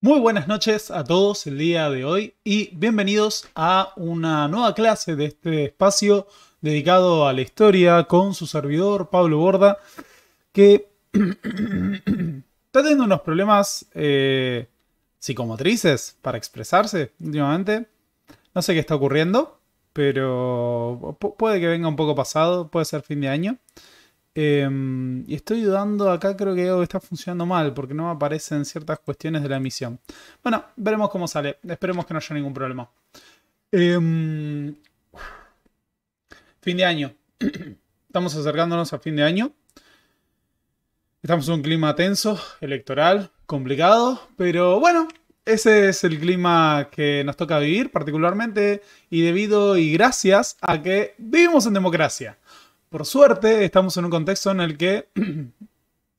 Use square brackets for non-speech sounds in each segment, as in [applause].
Muy buenas noches a todos el día de hoy y bienvenidos a una nueva clase de este espacio dedicado a la historia con su servidor Pablo Borda que [clears throat] está teniendo unos problemas eh, psicomotrices para expresarse últimamente. No sé qué está ocurriendo, pero puede que venga un poco pasado, puede ser fin de año. Em, y estoy dudando acá, creo que algo está funcionando mal, porque no aparecen ciertas cuestiones de la emisión Bueno, veremos cómo sale. Esperemos que no haya ningún problema. Em, fin de año. [clears throat] Estamos acercándonos a fin de año. Estamos en un clima tenso, electoral, complicado, pero bueno, ese es el clima que nos toca vivir particularmente y debido y gracias a que vivimos en democracia. Por suerte, estamos en un contexto en el que [clears throat]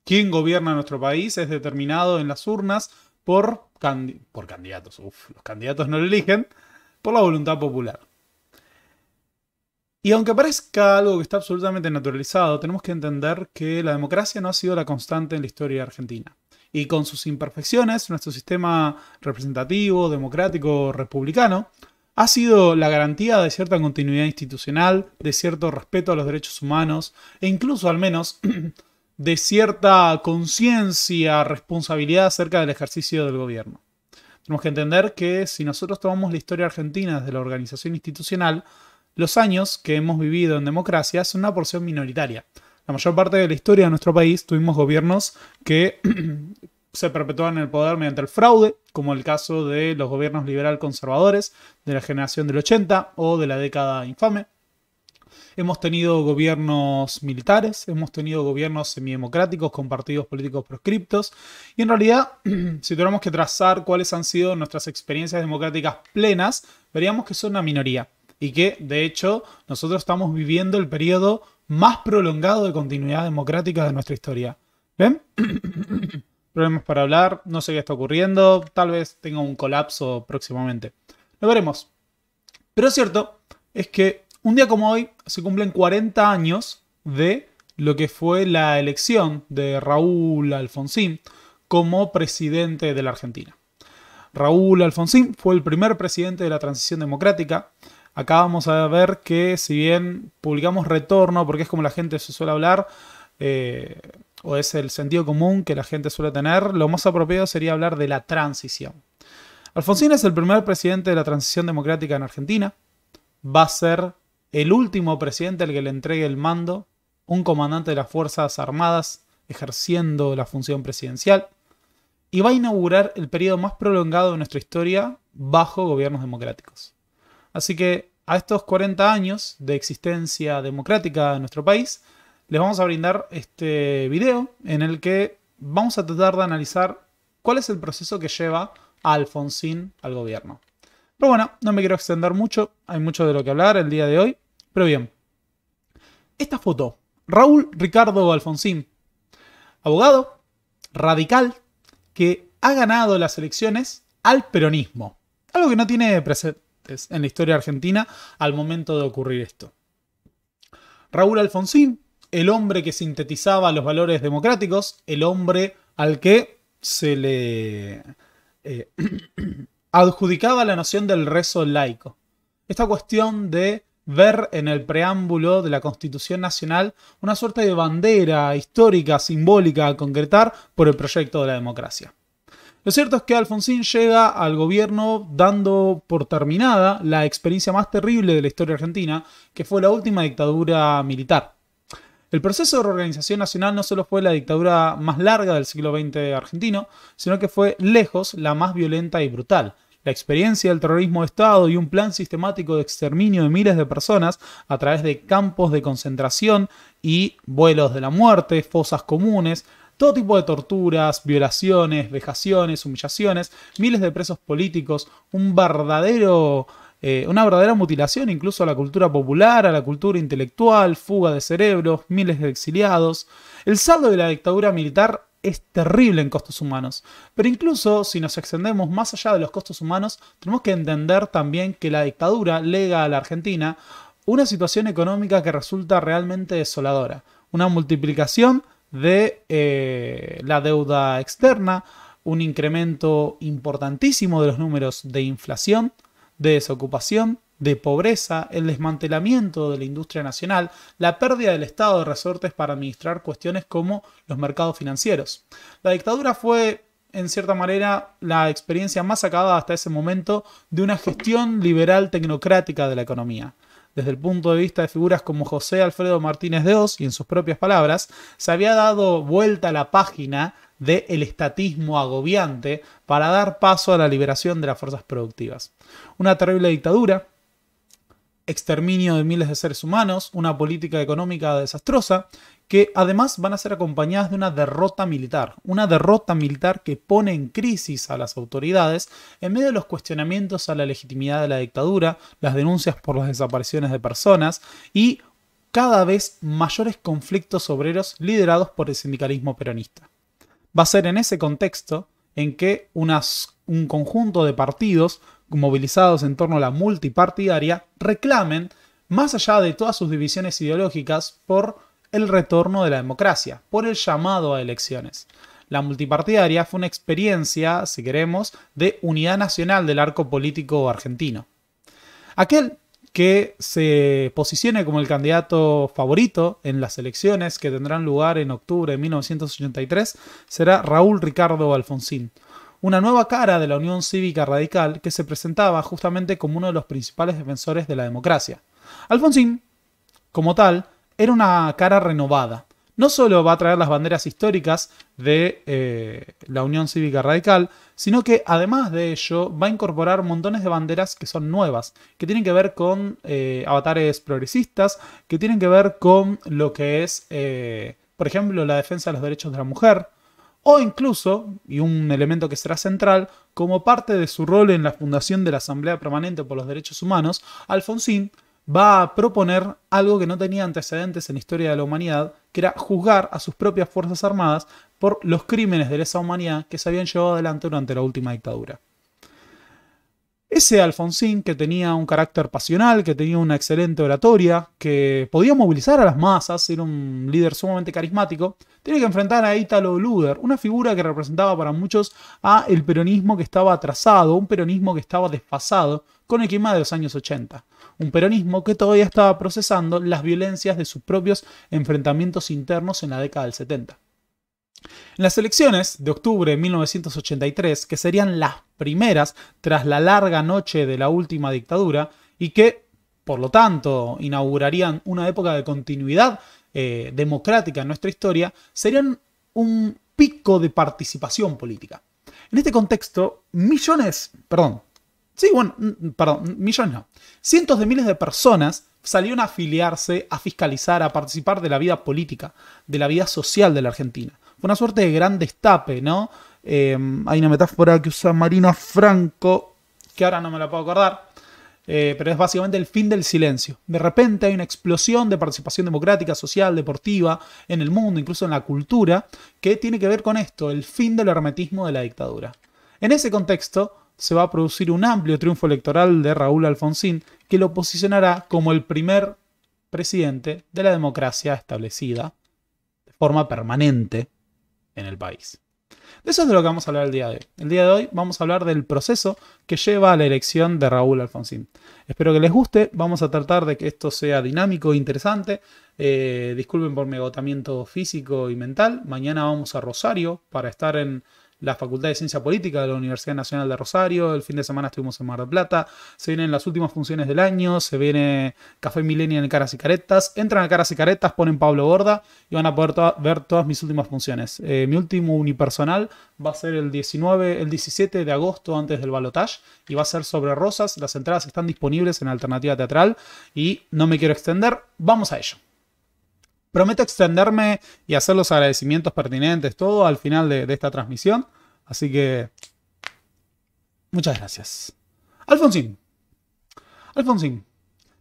quien gobierna nuestro país es determinado en las urnas por, candidatos. Uf, los candidatos no lo eligen, por la voluntad popular. Y aunque parezca algo que está absolutamente naturalizado, tenemos que entender que la democracia no ha sido la constante en la historia argentina. Y con sus imperfecciones, nuestro sistema representativo, democrático, republicano, ha sido la garantía de cierta continuidad institucional, de cierto respeto a los derechos humanos e incluso al menos [clears throat] de cierta conciencia, responsabilidad acerca del ejercicio del gobierno. Tenemos que entender que si nosotros tomamos la historia argentina desde la organización institucional, los años que hemos vivido en democracia son una porción minoritaria. La mayor parte de la historia de nuestro país tuvimos gobiernos que [clears throat] se perpetúan en el poder mediante el fraude, como el caso de los gobiernos liberal conservadores de la generación del 80 o de la década infame. Hemos tenido gobiernos militares, hemos tenido gobiernos semidemocráticos con partidos políticos proscriptos y en realidad, [clears throat] si tuviéramos que trazar cuáles han sido nuestras experiencias democráticas plenas, veríamos que son una minoría y que, de hecho, nosotros estamos viviendo el periodo más prolongado de continuidad democrática de nuestra historia. ¿Ven? [clears throat] problemas para hablar, no sé qué está ocurriendo, tal vez tenga un colapso próximamente. Lo veremos. Pero cierto es que un día como hoy se cumplen 40 años de lo que fue la elección de Raúl Alfonsín como presidente de la Argentina. Raúl Alfonsín fue el primer presidente de la transición democrática. Acá vamos a ver que si bien publicamos retorno, porque es como la gente se suele hablar, eh, o es el sentido común que la gente suele tener, lo más apropiado sería hablar de la transición. Alfonsín es el primer presidente de la transición democrática en Argentina. Va a ser el último presidente al que le entregue el mando un comandante de las Fuerzas Armadas ejerciendo la función presidencial. Y va a inaugurar el periodo más prolongado de nuestra historia bajo gobiernos democráticos. Así que a estos 40 años de existencia democrática de nuestro país, les vamos a brindar este video en el que vamos a tratar de analizar cuál es el proceso que lleva a Alfonsín al gobierno. Pero bueno, no me quiero extender mucho, hay mucho de lo que hablar el día de hoy, pero bien. Esta foto, Raúl Ricardo Alfonsín, abogado, radical, que ha ganado las elecciones al peronismo. Algo que no tiene presentes en la historia argentina al momento de ocurrir esto. Raúl Alfonsín, el hombre que sintetizaba los valores democráticos, el hombre al que se le eh, [clears throat] adjudicaba la noción del rezo laico. Esta cuestión de ver en el preámbulo de la Constitución Nacional una suerte de bandera histórica, simbólica a concretar por el proyecto de la democracia. Lo cierto es que Alfonsín llega al gobierno dando por terminada la experiencia más terrible de la historia argentina, que fue la última dictadura militar. El proceso de reorganización nacional no solo fue la dictadura más larga del siglo XX argentino, sino que fue lejos la más violenta y brutal. La experiencia del terrorismo de Estado y un plan sistemático de exterminio de miles de personas a través de campos de concentración y vuelos de la muerte, fosas comunes, todo tipo de torturas, violaciones, vejaciones, humillaciones, miles de presos políticos, un verdadero eh, una verdadera mutilación incluso a la cultura popular, a la cultura intelectual, fuga de cerebros, miles de exiliados. El saldo de la dictadura militar es terrible en costos humanos, pero incluso si nos extendemos más allá de los costos humanos, tenemos que entender también que la dictadura lega a la Argentina una situación económica que resulta realmente desoladora, una multiplicación de eh, la deuda externa, un incremento importantísimo de los números de inflación, de desocupación, de pobreza, el desmantelamiento de la industria nacional, la pérdida del Estado de resortes para administrar cuestiones como los mercados financieros. La dictadura fue, en cierta manera, la experiencia más acabada hasta ese momento de una gestión liberal tecnocrática de la economía. Desde el punto de vista de figuras como José Alfredo Martínez de Oz, y en sus propias palabras, se había dado vuelta a la página del estatismo agobiante para dar paso a la liberación de las fuerzas productivas. Una terrible dictadura, exterminio de miles de seres humanos, una política económica desastrosa, que además van a ser acompañadas de una derrota militar, una derrota militar que pone en crisis a las autoridades en medio de los cuestionamientos a la legitimidad de la dictadura, las denuncias por las desapariciones de personas y cada vez mayores conflictos obreros liderados por el sindicalismo peronista va a ser en ese contexto en que un conjunto de partidos movilizados en torno a la multipartidaria reclamen, más allá de todas sus divisiones ideológicas, por el retorno de la democracia, por el llamado a elecciones. La multipartidaria fue una experiencia, si queremos, de unidad nacional del arco político argentino. Aquel que se posicione como el candidato favorito en las elecciones que tendrán lugar en octubre de 1983 será Raúl Ricardo Alfonsín, una nueva cara de la Unión Cívica Radical que se presentaba justamente como uno de los principales defensores de la democracia. Alfonsín, como tal, era una cara renovada, no solo va a traer las banderas históricas de eh, la Unión Cívica Radical, sino que además de ello va a incorporar montones de banderas que son nuevas, que tienen que ver con eh, avatares progresistas, que tienen que ver con lo que es, eh, por ejemplo, la defensa de los derechos de la mujer, o incluso, y un elemento que será central, como parte de su rol en la fundación de la Asamblea Permanente por los Derechos Humanos, Alfonsín va a proponer algo que no tenía antecedentes en la historia de la humanidad, que era juzgar a sus propias Fuerzas Armadas por los crímenes de lesa humanidad que se habían llevado adelante durante la última dictadura. Ese Alfonsín que tenía un carácter pasional, que tenía una excelente oratoria, que podía movilizar a las masas, era un líder sumamente carismático, tiene que enfrentar a Italo Luder, una figura que representaba para muchos a el peronismo que estaba atrasado, un peronismo que estaba desfasado con el quema de los años 80 un peronismo que todavía estaba procesando las violencias de sus propios enfrentamientos internos en la década del 70. las elecciones de octubre de 1983, que serían las primeras tras la larga noche de la última dictadura y que, por lo tanto, inaugurarían una época de continuidad eh, democrática en nuestra historia, serían un pico de participación política. En este contexto, millones, perdón, Sí, bueno, perdón, millones no. Cientos de miles de personas salieron a afiliarse, a fiscalizar, a participar de la vida política, de la vida social de la Argentina. Fue una suerte de gran destape, ¿no? Em, hay una metáfora que usa Marina Franco, que ahora no me la puedo acordar, eh, pero es básicamente el fin del silencio. De repente hay una explosión de participación democrática, social, deportiva, en el mundo, incluso en la cultura, que tiene que ver con esto, el fin del hermetismo de la dictadura. En ese contexto, se va a producir un amplio triunfo electoral de Raúl Alfonsín que lo posicionará como el primer presidente de la democracia establecida de forma permanente en el país. De eso es de lo que vamos a hablar el día de hoy. El día de hoy vamos a hablar del proceso que lleva a la elección de Raúl Alfonsín. Espero que les guste, vamos a tratar de que esto sea dinámico e interesante. Eh, disculpen por mi agotamiento físico y mental. Mañana vamos a Rosario para estar en la Facultad de Ciencia Política de la Universidad Nacional de Rosario, el fin de semana estuvimos en Mar del Plata, se vienen las últimas funciones del año, se viene Café Milenio en Caras y Caretas, entran a Caras y Caretas, ponen Pablo Gorda y van a poder ver todas mis últimas funciones. Eh, mi último unipersonal va a ser el 19, el 17 de agosto antes del balotage y va a ser sobre Rosas, las entradas están disponibles en Alternativa Teatral y no me quiero extender, vamos a ello. Prometo extenderme y hacer los agradecimientos pertinentes, todo al final de, esta transmisión. Así que muchas gracias. Alfonsín. Alfonsín.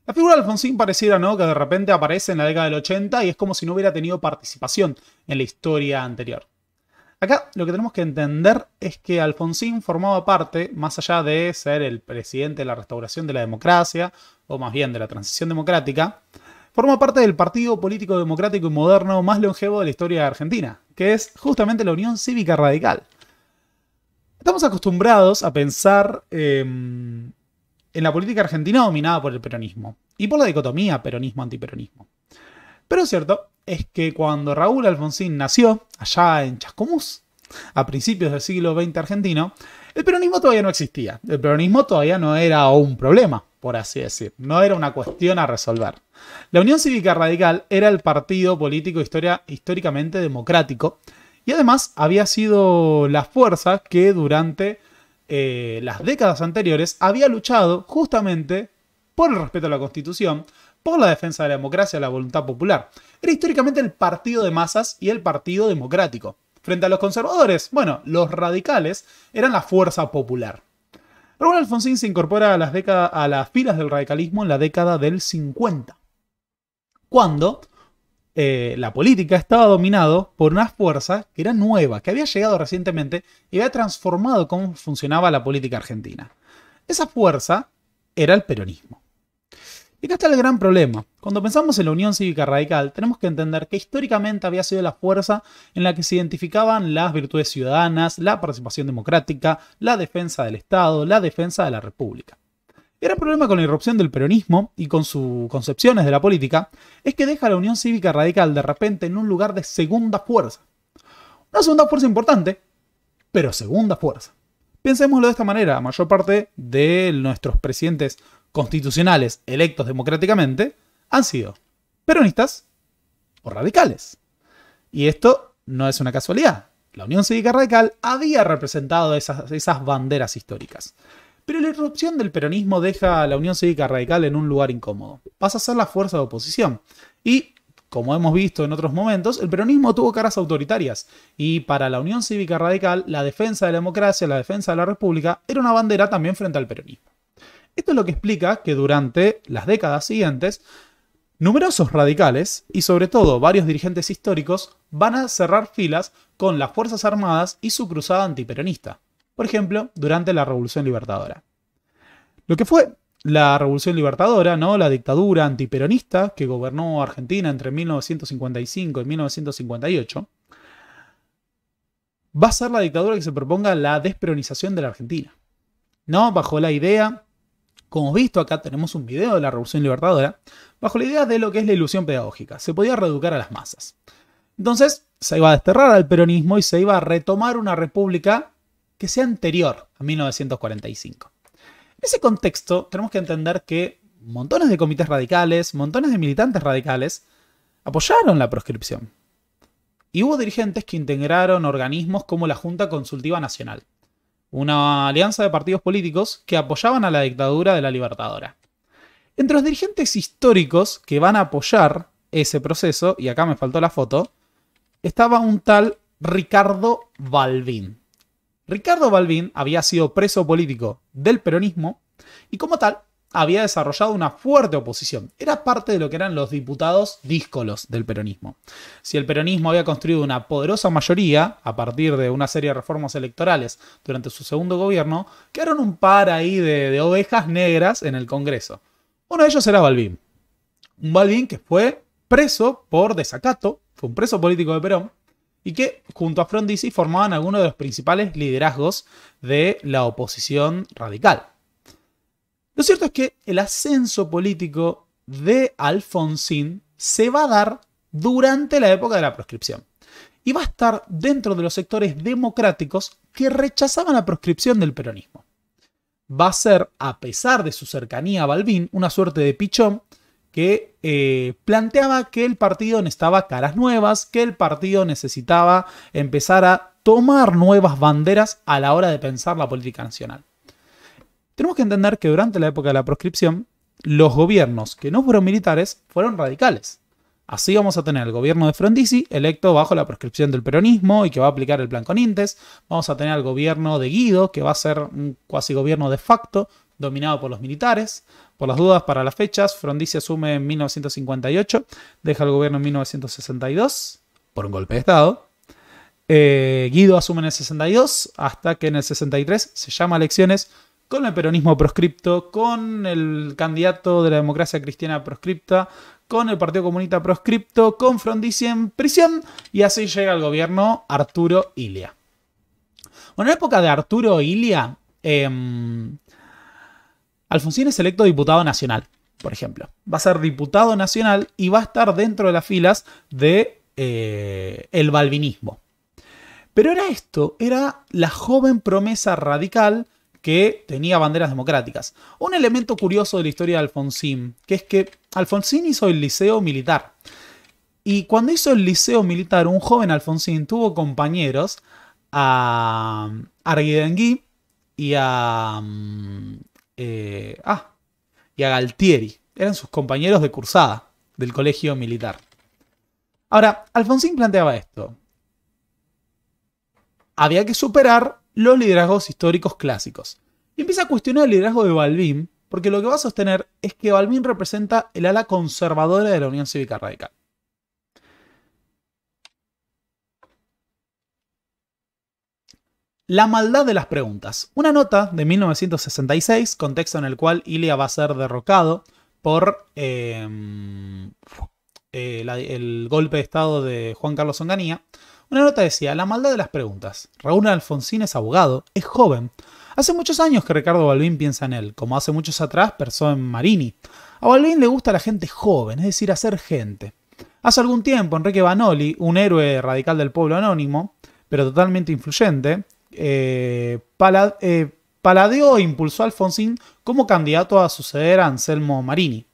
La figura de Alfonsín pareciera, ¿no? Que de repente aparece en la década del 80 y es como si no hubiera tenido participación en la historia anterior. Acá lo que tenemos que entender es que Alfonsín formaba parte, más allá de ser el presidente de la restauración de la democracia, o más bien de la transición democrática, Forma parte del partido político democrático y moderno más longevo de la historia de Argentina, que es justamente la Unión Cívica Radical. Estamos acostumbrados a pensar em, en la política argentina dominada por el peronismo y por la dicotomía peronismo-antiperonismo. Pero cierto es que cuando Raúl Alfonsín nació, allá en Chascomús, a principios del siglo XX argentino, el peronismo todavía no existía. El peronismo todavía no era un problema por así decir. No era una cuestión a resolver. La Unión Cívica Radical era el partido político históricamente democrático y además había sido la fuerza que durante eh, las décadas anteriores había luchado justamente por el respeto a la Constitución, por la defensa de la democracia, la voluntad popular. Era históricamente el partido de masas y el partido democrático. Frente a los conservadores, bueno, los radicales eran la fuerza popular. Raúl Alfonsín se incorpora a las, a las filas del radicalismo en la década del 50, cuando eh, la política estaba dominada por una fuerza que era nueva, que había llegado recientemente y había transformado cómo funcionaba la política argentina. Esa fuerza era el peronismo. Y acá está el gran problema. Cuando pensamos en la Unión Cívica Radical, tenemos que entender que históricamente había sido la fuerza en la que se identificaban las virtudes ciudadanas, la participación democrática, la defensa del Estado, la defensa de la República. El gran problema con la irrupción del peronismo y con sus concepciones de la política es que deja a la Unión Cívica Radical de repente en un lugar de segunda fuerza. Una segunda fuerza importante, pero segunda fuerza. Pensémoslo de esta manera, la mayor parte de nuestros presidentes constitucionales electos democráticamente han sido peronistas o radicales. Y esto no es una casualidad. La Unión Cívica Radical había representado esas, esas banderas históricas. Pero la irrupción del peronismo deja a la Unión Cívica Radical en un lugar incómodo. Pasa a ser la fuerza de oposición. Y, como hemos visto en otros momentos, el peronismo tuvo caras autoritarias. Y para la Unión Cívica Radical, la defensa de la democracia, la defensa de la república, era una bandera también frente al peronismo. Esto es lo que explica que durante las décadas siguientes, numerosos radicales y sobre todo varios dirigentes históricos van a cerrar filas con las Fuerzas Armadas y su cruzada antiperonista, por ejemplo, durante la Revolución Libertadora. Lo que fue la Revolución Libertadora, ¿no? la dictadura antiperonista que gobernó Argentina entre 1955 y 1958, va a ser la dictadura que se proponga la desperonización de la Argentina. ¿no? Bajo la idea como visto acá tenemos un video de la Revolución Libertadora, bajo la idea de lo que es la ilusión pedagógica, se podía reeducar a las masas. Entonces se iba a desterrar al peronismo y se iba a retomar una república que sea anterior a 1945. En ese contexto tenemos que entender que montones de comités radicales, montones de militantes radicales, apoyaron la proscripción. Y hubo dirigentes que integraron organismos como la Junta Consultiva Nacional, una alianza de partidos políticos que apoyaban a la dictadura de la Libertadora. Entre los dirigentes históricos que van a apoyar ese proceso, y acá me faltó la foto, estaba un tal Ricardo Balbín. Ricardo Balbín había sido preso político del peronismo y como tal había desarrollado una fuerte oposición. Era parte de lo que eran los diputados díscolos del peronismo. Si el peronismo había construido una poderosa mayoría a partir de una serie de reformas electorales durante su segundo gobierno, quedaron un par ahí de, ovejas negras en el Congreso. Uno de ellos era Balbín. Un Balbín que fue preso por desacato, fue un preso político de Perón, y que junto a Frondizi formaban algunos de los principales liderazgos de la oposición radical. Lo cierto es que el ascenso político de Alfonsín se va a dar durante la época de la proscripción y va a estar dentro de los sectores democráticos que rechazaban la proscripción del peronismo. Va a ser, a pesar de su cercanía a Balbín, una suerte de pichón que eh, planteaba que el partido necesitaba caras nuevas, que el partido necesitaba empezar a tomar nuevas banderas a la hora de pensar la política nacional. Tenemos que entender que durante la época de la proscripción, los gobiernos que no fueron militares fueron radicales. Así vamos a tener el gobierno de Frondizi, electo bajo la proscripción del peronismo y que va a aplicar el plan Conintes. Vamos a tener el gobierno de Guido, que va a ser un cuasi gobierno de facto, dominado por los militares. Por las dudas para las fechas, Frondizi asume en 1958, deja el gobierno en 1962 por un golpe de Estado. Eh, Guido asume en el 62, hasta que en el 63 se llama elecciones con el peronismo proscripto, con el candidato de la democracia cristiana proscripta, con el Partido Comunista proscripto, con Frondicia en prisión, y así llega al gobierno Arturo Ilia. Bueno, en la época de Arturo Ilia, em, Alfonsín es electo diputado nacional, por ejemplo. Va a ser diputado nacional y va a estar dentro de las filas de eh, el balvinismo. Pero era esto, era la joven promesa radical que tenía banderas democráticas. Un elemento curioso de la historia de Alfonsín, que es que Alfonsín hizo el liceo militar. Y cuando hizo el liceo militar, un joven Alfonsín tuvo compañeros a Arguidengui y a. Mm, eh, ah, y a Galtieri. Eran sus compañeros de cursada del colegio militar. Ahora, Alfonsín planteaba esto. Había que superar los liderazgos históricos clásicos. Y empieza a cuestionar el liderazgo de Balbín, porque lo que va a sostener es que Balbín representa el ala conservadora de la Unión Cívica Radical. La maldad de las preguntas. Una nota de 1966, contexto en el cual Ilia va a ser derrocado por eh, eh, el golpe de estado de Juan Carlos Onganía. Una nota decía, la maldad de las preguntas. Raúl Alfonsín es abogado, es joven. Hace muchos años que Ricardo Balvin piensa en él, como hace muchos atrás pensó en Marini. A Balvin le gusta la gente joven, es decir, hacer gente. Hace algún tiempo, Enrique Banoli, un héroe radical del pueblo anónimo, pero totalmente influyente, eh, eh, paladeó e impulsó a Alfonsín como candidato a suceder a Anselmo Marini.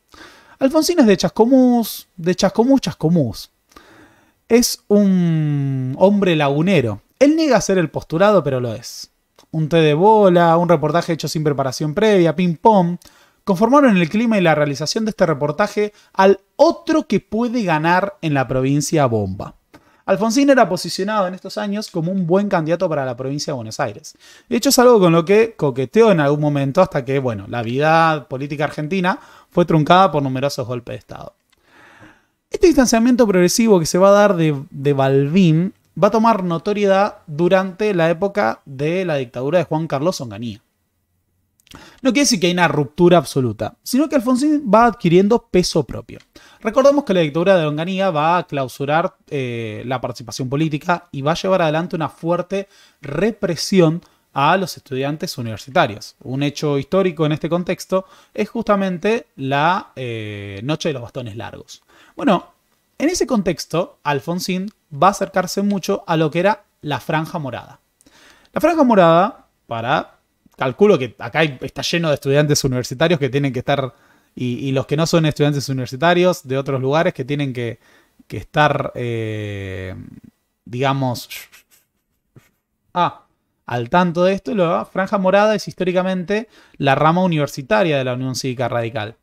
Alfonsín es de Chascomús, de Chascomús, Chascomús es un hombre lagunero. Él niega ser el postulado, pero lo es. Un té de bola, un reportaje hecho sin preparación previa, ping-pong, conformaron el clima y la realización de este reportaje al otro que puede ganar en la provincia bomba. Alfonsín era posicionado en estos años como un buen candidato para la provincia de Buenos Aires. De hecho, es algo con lo que coqueteó en algún momento hasta que, bueno, la vida política argentina fue truncada por numerosos golpes de Estado. Este distanciamiento progresivo que se va a dar de, de Balbín va a tomar notoriedad durante la época de la dictadura de Juan Carlos Onganía. No quiere decir que hay una ruptura absoluta, sino que Alfonsín va adquiriendo peso propio. Recordemos que la dictadura de Onganía va a clausurar eh, la participación política y va a llevar adelante una fuerte represión a los estudiantes universitarios. Un hecho histórico en este contexto es justamente la eh, Noche de los Bastones Largos. Bueno, en ese contexto, Alfonsín va a acercarse mucho a lo que era la franja morada. La franja morada, para... Calculo que acá está lleno de estudiantes universitarios que tienen que estar, y, los que no son estudiantes universitarios de otros lugares que tienen que, estar, eh, digamos, ah, al tanto de esto. La franja morada es históricamente la rama universitaria de la Unión Cívica Radical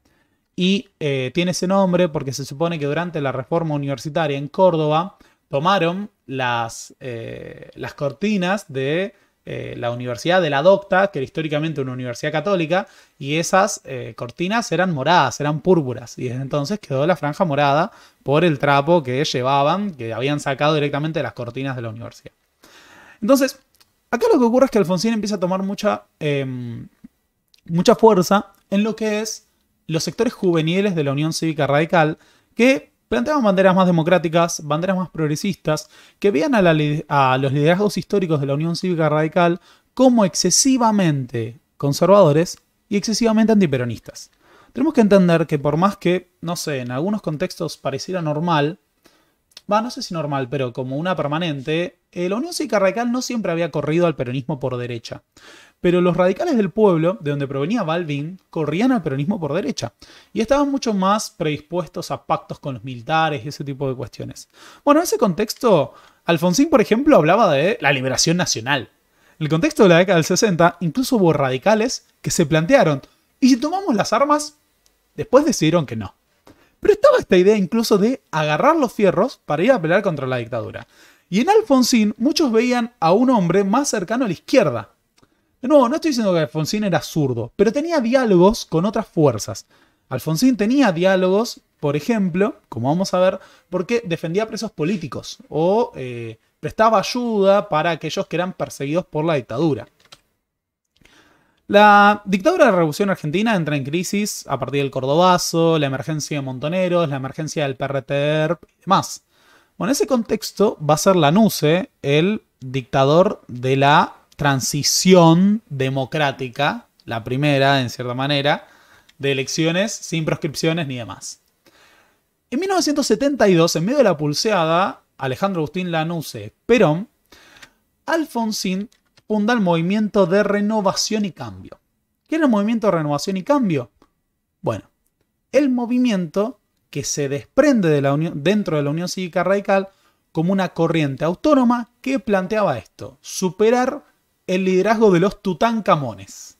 y eh, tiene ese nombre porque se supone que durante la reforma universitaria en Córdoba tomaron las, eh, las cortinas de eh, la Universidad de la Docta, que era históricamente una universidad católica, y esas cortinas eran moradas, eran púrpuras, y desde entonces quedó la franja morada por el trapo que llevaban, que habían sacado directamente de las cortinas de la universidad. Entonces, acá lo que ocurre es que Alfonsín empieza a tomar mucha, em, mucha fuerza en lo que es los sectores juveniles de la Unión Cívica Radical, que planteaban banderas más democráticas, banderas más progresistas, que veían a, a los liderazgos históricos de la Unión Cívica Radical como excesivamente conservadores y excesivamente antiperonistas. Tenemos que entender que por más que, no sé, en algunos contextos pareciera normal va, no sé si normal, pero como una permanente, el eh, la Unión Cívica no siempre había corrido al peronismo por derecha. Pero los radicales del pueblo, de donde provenía Balvin, corrían al peronismo por derecha. Y estaban mucho más predispuestos a pactos con los militares y ese tipo de cuestiones. Bueno, en ese contexto, Alfonsín, por ejemplo, hablaba de la liberación nacional. En el contexto de la década del 60, incluso hubo radicales que se plantearon, ¿y si tomamos las armas? Después decidieron que no. Pero estaba esta idea incluso de agarrar los fierros para ir a pelear contra la dictadura. Y en Alfonsín muchos veían a un hombre más cercano a la izquierda. De nuevo, no estoy diciendo que Alfonsín era zurdo, pero tenía diálogos con otras fuerzas. Alfonsín tenía diálogos, por ejemplo, como vamos a ver, porque defendía presos políticos o eh, prestaba ayuda para aquellos que eran perseguidos por la dictadura. La dictadura de la Revolución Argentina entra en crisis a partir del Cordobazo, la emergencia de Montoneros, la emergencia del PRTR y demás. Bueno, en ese contexto va a ser Lanuse el dictador de la transición democrática, la primera en cierta manera, de elecciones sin proscripciones ni demás. En 1972, en medio de la pulseada, Alejandro Agustín Lanuse Perón, Alfonsín funda el movimiento de renovación y cambio. ¿Qué era el movimiento de renovación y cambio? Bueno, el movimiento que se desprende de la unión, dentro de la Unión Cívica Radical como una corriente autónoma que planteaba esto, superar el liderazgo de los Tutankamones.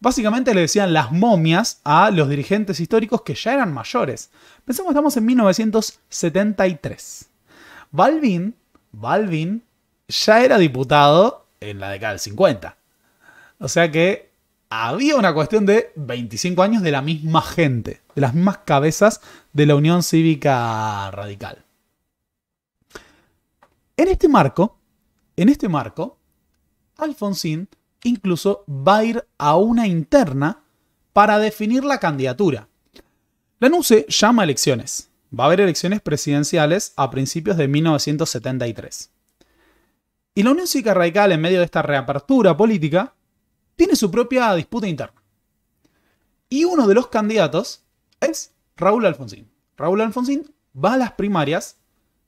Básicamente le decían las momias a los dirigentes históricos que ya eran mayores. Pensemos que estamos en 1973. Balvin, Balvin ya era diputado en la década del 50. O sea que había una cuestión de 25 años de la misma gente, de las mismas cabezas de la Unión Cívica Radical. En este marco, en este marco, Alfonsín incluso va a ir a una interna para definir la candidatura. La NUCE llama elecciones. Va a haber elecciones presidenciales a principios de 1973. Y la Unión Cívica Radical, en medio de esta reapertura política, tiene su propia disputa interna. Y uno de los candidatos es Raúl Alfonsín. Raúl Alfonsín va a las primarias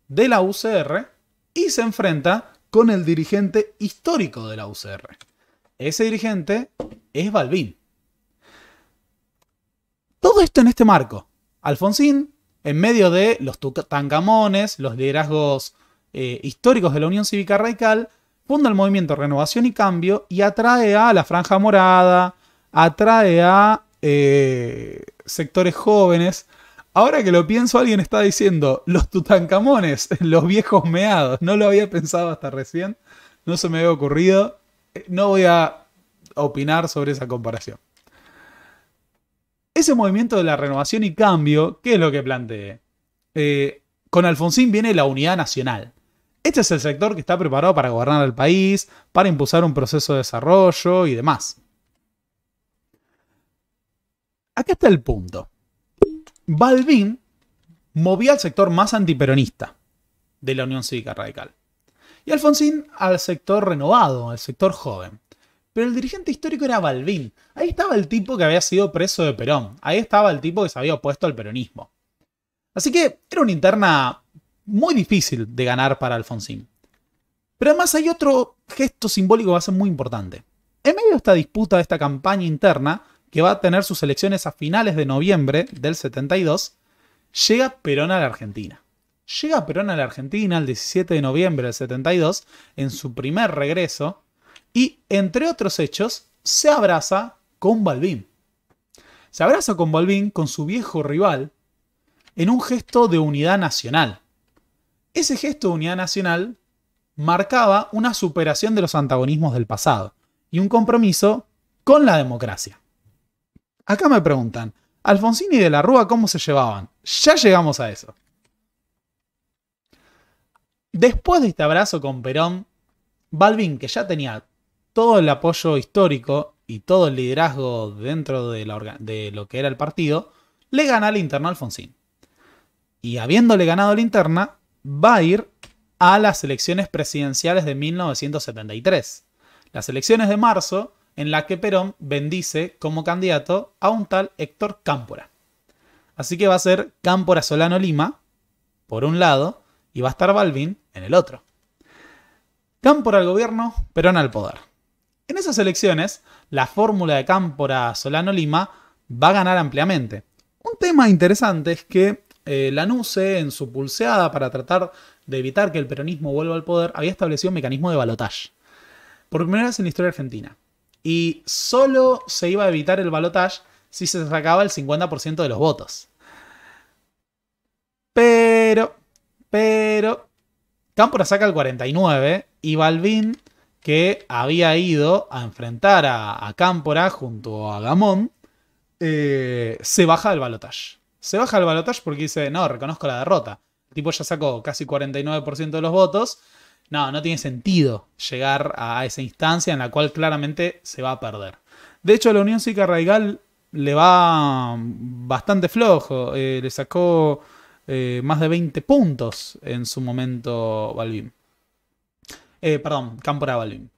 de la UCR y se enfrenta con el dirigente histórico de la UCR. Ese dirigente es Balbín. Todo esto en este marco. Alfonsín, en medio de los tancamones, los liderazgos eh, históricos de la Unión Cívica Radical, funda el movimiento Renovación y Cambio y atrae a la Franja Morada, atrae a eh, sectores jóvenes. Ahora que lo pienso, alguien está diciendo, los tutancamones, [laughs] los viejos meados. No lo había pensado hasta recién, no se me había ocurrido. Eh, no voy a opinar sobre esa comparación. Ese movimiento de la renovación y cambio, ¿qué es lo que planteé? con Alfonsín viene la unidad nacional. Este es el sector que está preparado para gobernar el país, para impulsar un proceso de desarrollo y demás. Acá está el punto. Balbín movía al sector más antiperonista de la Unión Cívica Radical. Y Alfonsín al sector renovado, al sector joven. Pero el dirigente histórico era Balbín. Ahí estaba el tipo que había sido preso de Perón. Ahí estaba el tipo que se había opuesto al peronismo. Así que era una interna muy difícil de ganar para Alfonsín. Pero además hay otro gesto simbólico que va a ser muy importante. En medio de esta disputa, de esta campaña interna, que va a tener sus elecciones a finales de noviembre del 72, llega Perón a la Argentina. Llega Perón a la Argentina el 17 de noviembre del 72, en su primer regreso, y entre otros hechos, se abraza con Balbín. Se abraza con Balbín, con su viejo rival, en un gesto de unidad nacional. Ese gesto de unidad nacional marcaba una superación de los antagonismos del pasado y un compromiso con la democracia. Acá me preguntan, Alfonsín y de la Rúa, ¿cómo se llevaban? Ya llegamos a eso. Después de este abrazo con Perón, Balvin, que ya tenía todo el apoyo histórico y todo el liderazgo dentro de, lo que era el partido, le gana la interna a Alfonsín. Y habiéndole ganado la interna, va a ir a las elecciones presidenciales de 1973. Las elecciones de marzo en la que Perón bendice como candidato a un tal Héctor Cámpora. Así que va a ser Cámpora Solano Lima, por un lado, y va a estar Balvin en el otro. Cámpora al gobierno, Perón al poder. En esas elecciones, la fórmula de Cámpora Solano Lima va a ganar ampliamente. Un tema interesante es que eh, la NUCE, en su pulseada para tratar de evitar que el peronismo vuelva al poder, había establecido un mecanismo de balotaje. Por primera vez en la historia argentina. Y solo se iba a evitar el balotaje si se sacaba el 50% de los votos. Pero, pero, Cámpora saca el 49 y Balvin, que había ido a enfrentar a, Cámpora junto a Gamón, eh, se baja del balotaje se baja el balotaje porque dice, no, reconozco la derrota. El tipo ya sacó casi 49% de los votos. No, no tiene sentido llegar a esa instancia en la cual claramente se va a perder. De hecho, la Unión Cívica Radical le va bastante flojo. Eh, le sacó eh, más de 20 puntos en su momento Balvin. Eh, perdón, Campora Balvin.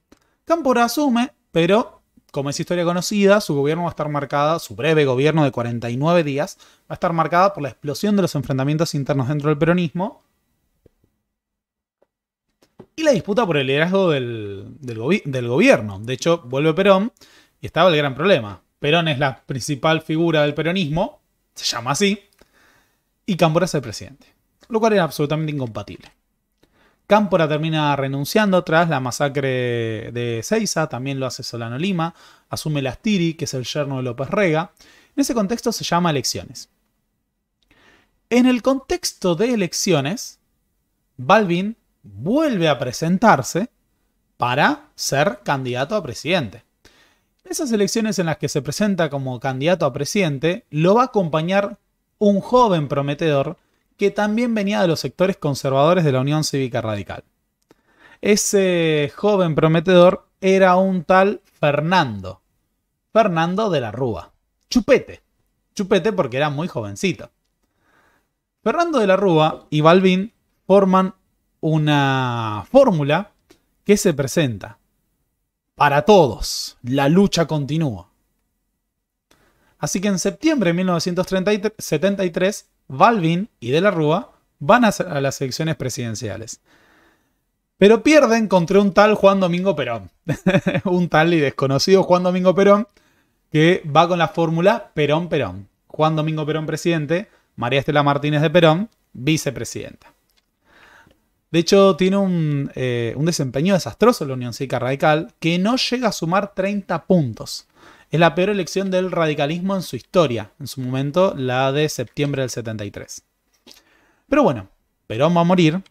Campora asume, pero como es historia conocida, su gobierno va a estar marcada, su breve gobierno de 49 días, va a estar marcada por la explosión de los enfrentamientos internos dentro del peronismo y la disputa por el liderazgo del, gobierno. De hecho, vuelve Perón y estaba el gran problema. Perón es la principal figura del peronismo, se llama así, y Cambora es el presidente, lo cual era absolutamente incompatible. Cámpora termina renunciando tras la masacre de Ceiza, también lo hace Solano Lima, asume Lastiri, que es el yerno de López Rega. En ese contexto se llama elecciones. En el contexto de elecciones, Balvin vuelve a presentarse para ser candidato a presidente. En esas elecciones en las que se presenta como candidato a presidente, lo va a acompañar un joven prometedor que también venía de los sectores conservadores de la Unión Cívica Radical. Ese joven prometedor era un tal Fernando. Fernando de la Rúa. Chupete. Chupete porque era muy jovencito. Fernando de la Rúa y Balbín forman una fórmula que se presenta. Para todos, la lucha continúa. Así que en septiembre de 1973 Balvin y de la Rúa van a, las elecciones presidenciales. Pero pierden contra un tal Juan Domingo Perón. [laughs] un tal y desconocido Juan Domingo Perón que va con la fórmula Perón-Perón. Juan Domingo Perón presidente, María Estela Martínez de Perón vicepresidenta. De hecho, tiene un, eh, desempeño desastroso la Unión Cívica Radical, que no llega a sumar 30 puntos. Es la peor elección del radicalismo en su historia, en su momento la de septiembre del 73. Pero bueno, Perón va a morir,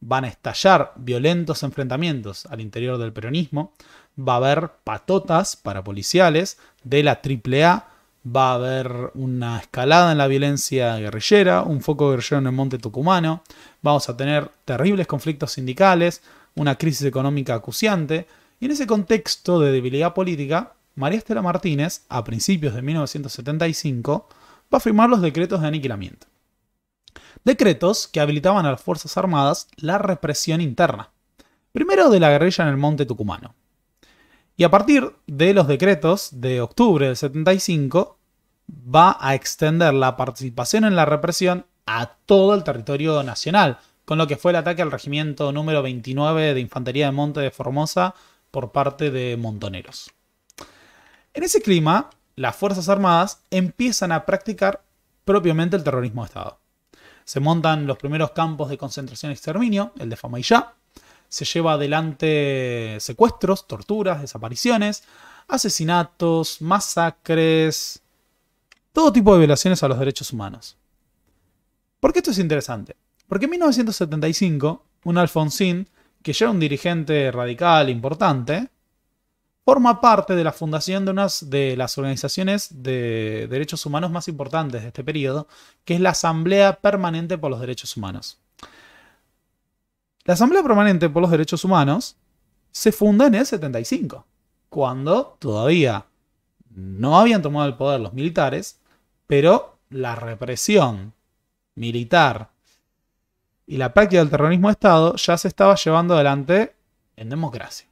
van a estallar violentos enfrentamientos al interior del peronismo, va a haber patotas para policiales de la AAA, va a haber una escalada en la violencia guerrillera, un foco guerrillero en el monte tucumano, vamos a tener terribles conflictos sindicales, una crisis económica acuciante, y en ese contexto de debilidad política, María Estela Martínez, a principios de 1975, va a firmar los decretos de aniquilamiento. Decretos que habilitaban a las Fuerzas Armadas la represión interna, primero de la guerrilla en el monte tucumano. Y a partir de los decretos de octubre del 75, va a extender la participación en la represión a todo el territorio nacional, con lo que fue el ataque al regimiento número 29 de Infantería de Monte de Formosa por parte de Montoneros. En ese clima, las Fuerzas Armadas empiezan a practicar propiamente el terrorismo de Estado. Se montan los primeros campos de concentración y exterminio, el de Famaillá, se lleva adelante secuestros, torturas, desapariciones, asesinatos, masacres, todo tipo de violaciones a los derechos humanos. ¿Por qué esto es interesante? Porque en 1975, un Alfonsín, que ya era un dirigente radical importante, forma parte de la fundación de una de las organizaciones de derechos humanos más importantes de este periodo, que es la Asamblea Permanente por los Derechos Humanos. La Asamblea Permanente por los Derechos Humanos se funda en el 75, cuando todavía no habían tomado el poder los militares, pero la represión militar y la práctica del terrorismo de Estado ya se estaba llevando adelante en democracia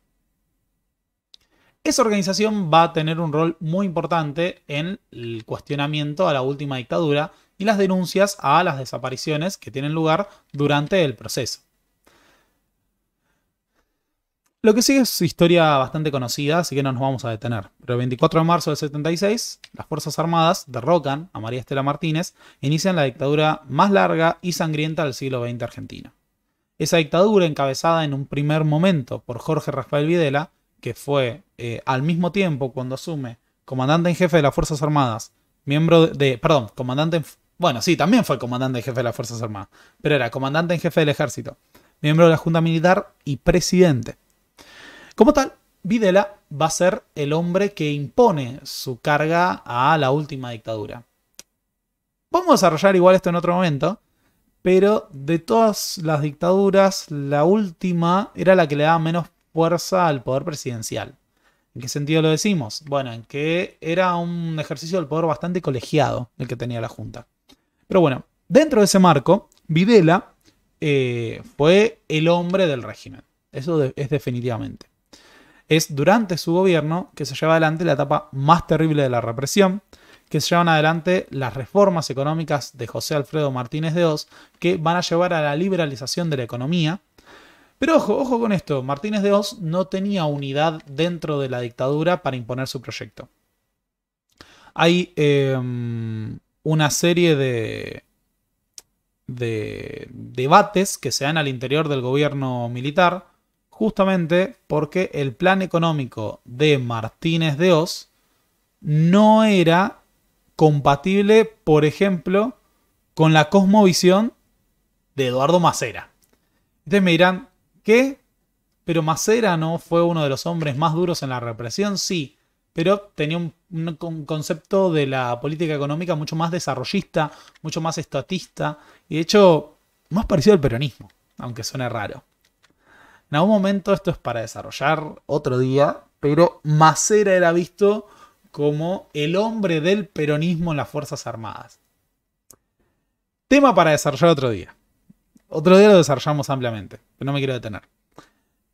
esa organización va a tener un rol muy importante en el cuestionamiento a la última dictadura y las denuncias a las desapariciones que tienen lugar durante el proceso. Lo que sigue es historia bastante conocida, así que no nos vamos a detener. Pero el 24 de marzo del 76, las Fuerzas Armadas derrocan a María Estela Martínez e inician la dictadura más larga y sangrienta del siglo XX argentino. Esa dictadura, encabezada en un primer momento por Jorge Rafael Videla, que fue eh, al mismo tiempo cuando asume comandante en jefe de las Fuerzas Armadas, miembro de, perdón, comandante en, bueno, sí, también fue comandante en jefe de las Fuerzas Armadas, pero era comandante en jefe del ejército, miembro de la Junta Militar y presidente. Como tal, Videla va a ser el hombre que impone su carga a la última dictadura. Vamos a desarrollar igual esto en otro momento, pero de todas las dictaduras, la última era la que le daba menos fuerza al poder presidencial. ¿En qué sentido lo decimos? Bueno, en que era un ejercicio del poder bastante colegiado el que tenía la Junta. Pero bueno, dentro de ese marco, Videla eh, fue el hombre del régimen. Eso es definitivamente. Es durante su gobierno que se lleva adelante la etapa más terrible de la represión, que se llevan adelante las reformas económicas de José Alfredo Martínez de Oz, que van a llevar a la liberalización de la economía, pero ojo, ojo con esto, Martínez de Oz no tenía unidad dentro de la dictadura para imponer su proyecto. Hay em, una serie de, de debates que se dan al interior del gobierno militar, justamente porque el plan económico de Martínez de Oz no era compatible, por ejemplo, con la cosmovisión de Eduardo Macera. Ustedes me dirán, ¿Qué? Pero Macera no fue uno de los hombres más duros en la represión, sí, pero tenía un, concepto de la política económica mucho más desarrollista, mucho más estatista, y de hecho más parecido al peronismo, aunque suene raro. En algún momento esto es para desarrollar otro día, pero Macera era visto como el hombre del peronismo en las Fuerzas Armadas. Tema para desarrollar otro día. Otro día lo desarrollamos ampliamente, pero no me quiero detener.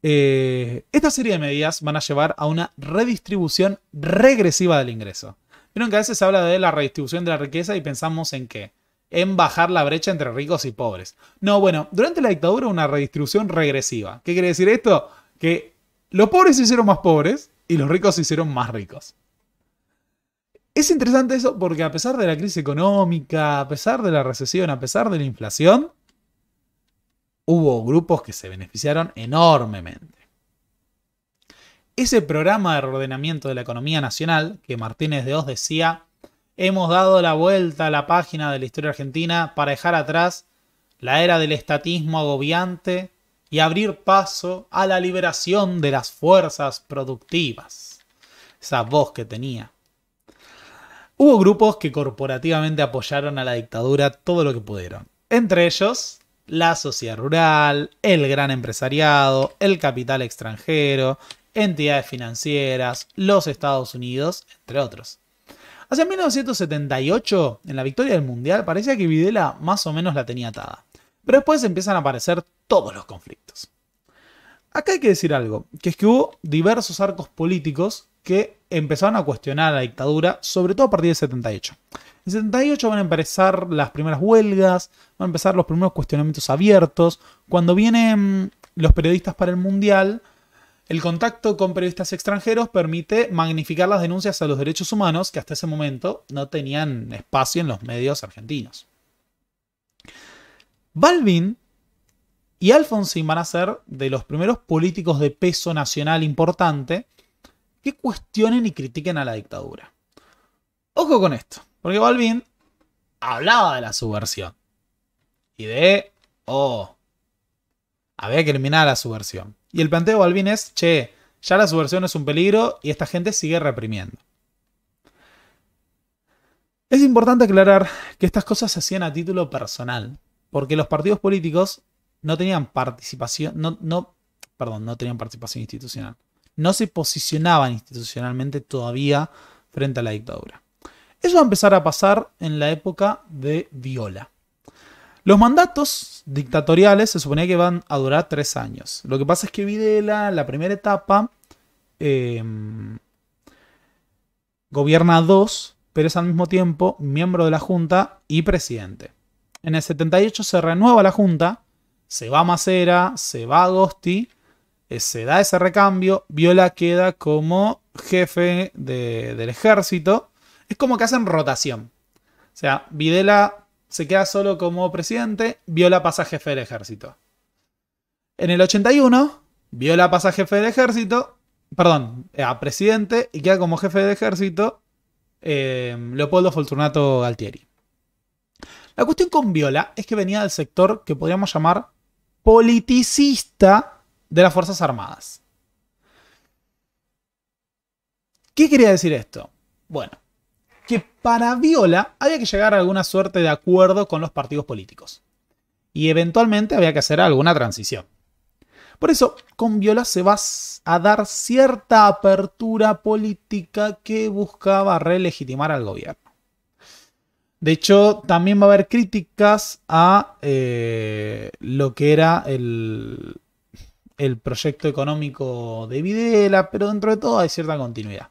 Eh, esta serie de medidas van a llevar a una redistribución regresiva del ingreso. Vieron que a veces se habla de la redistribución de la riqueza y pensamos en qué? En bajar la brecha entre ricos y pobres. No, bueno, durante la dictadura una redistribución regresiva. ¿Qué quiere decir esto? Que los pobres se hicieron más pobres y los ricos se hicieron más ricos. Es interesante eso porque a pesar de la crisis económica, a pesar de la recesión, a pesar de la inflación, hubo grupos que se beneficiaron enormemente. Ese programa de reordenamiento de la economía nacional, que Martínez de Oz decía, hemos dado la vuelta a la página de la historia argentina para dejar atrás la era del estatismo agobiante y abrir paso a la liberación de las fuerzas productivas. Esa voz que tenía. Hubo grupos que corporativamente apoyaron a la dictadura todo lo que pudieron. Entre ellos, la sociedad rural, el gran empresariado, el capital extranjero, entidades financieras, los Estados Unidos, entre otros. Hacia 1978, en la victoria del Mundial, parecía que Videla más o menos la tenía atada. Pero después empiezan a aparecer todos los conflictos. Acá hay que decir algo, que es que hubo diversos arcos políticos que empezaron a cuestionar la dictadura, sobre todo a partir del 78. En 78 van a empezar las primeras huelgas, van a empezar los primeros cuestionamientos abiertos. Cuando vienen los periodistas para el Mundial, el contacto con periodistas extranjeros permite magnificar las denuncias a los derechos humanos que hasta ese momento no tenían espacio en los medios argentinos. Balvin y Alfonsín van a ser de los primeros políticos de peso nacional importante que cuestionen y critiquen a la dictadura. Ojo con esto. Porque Balvin hablaba de la subversión. Y de, oh, había que eliminar la subversión. Y el planteo de Balvin es, che, ya la subversión es un peligro y esta gente sigue reprimiendo. Es importante aclarar que estas cosas se hacían a título personal, porque los partidos políticos no tenían participación, no, perdón, no tenían participación institucional. No se posicionaban institucionalmente todavía frente a la dictadura. Eso va a empezar a pasar en la época de Viola. Los mandatos dictatoriales se suponía que van a durar tres años. Lo que pasa es que Videla, la primera etapa, em, gobierna dos, pero es al mismo tiempo miembro de la Junta y presidente. En el 78 se renueva la Junta, se va Macera, se va Agosti, eh, se da ese recambio, Viola queda como jefe del ejército es como que hacen rotación. O sea, Videla se queda solo como presidente, Viola pasa jefe del ejército. En el 81, Viola pasa jefe del ejército, perdón, eh, a presidente y queda como jefe del ejército eh, Leopoldo Fortunato Galtieri. La cuestión con Viola es que venía del sector que podríamos llamar politicista de las Fuerzas Armadas. ¿Qué quería decir esto? Bueno, que para Viola había que llegar a alguna suerte de acuerdo con los partidos políticos. Y eventualmente había que hacer alguna transición. Por eso, con Viola se va a dar cierta apertura política que buscaba relegitimar al gobierno. De hecho, también va a haber críticas a eh, lo que era el, el proyecto económico de Videla, pero dentro de todo hay cierta continuidad.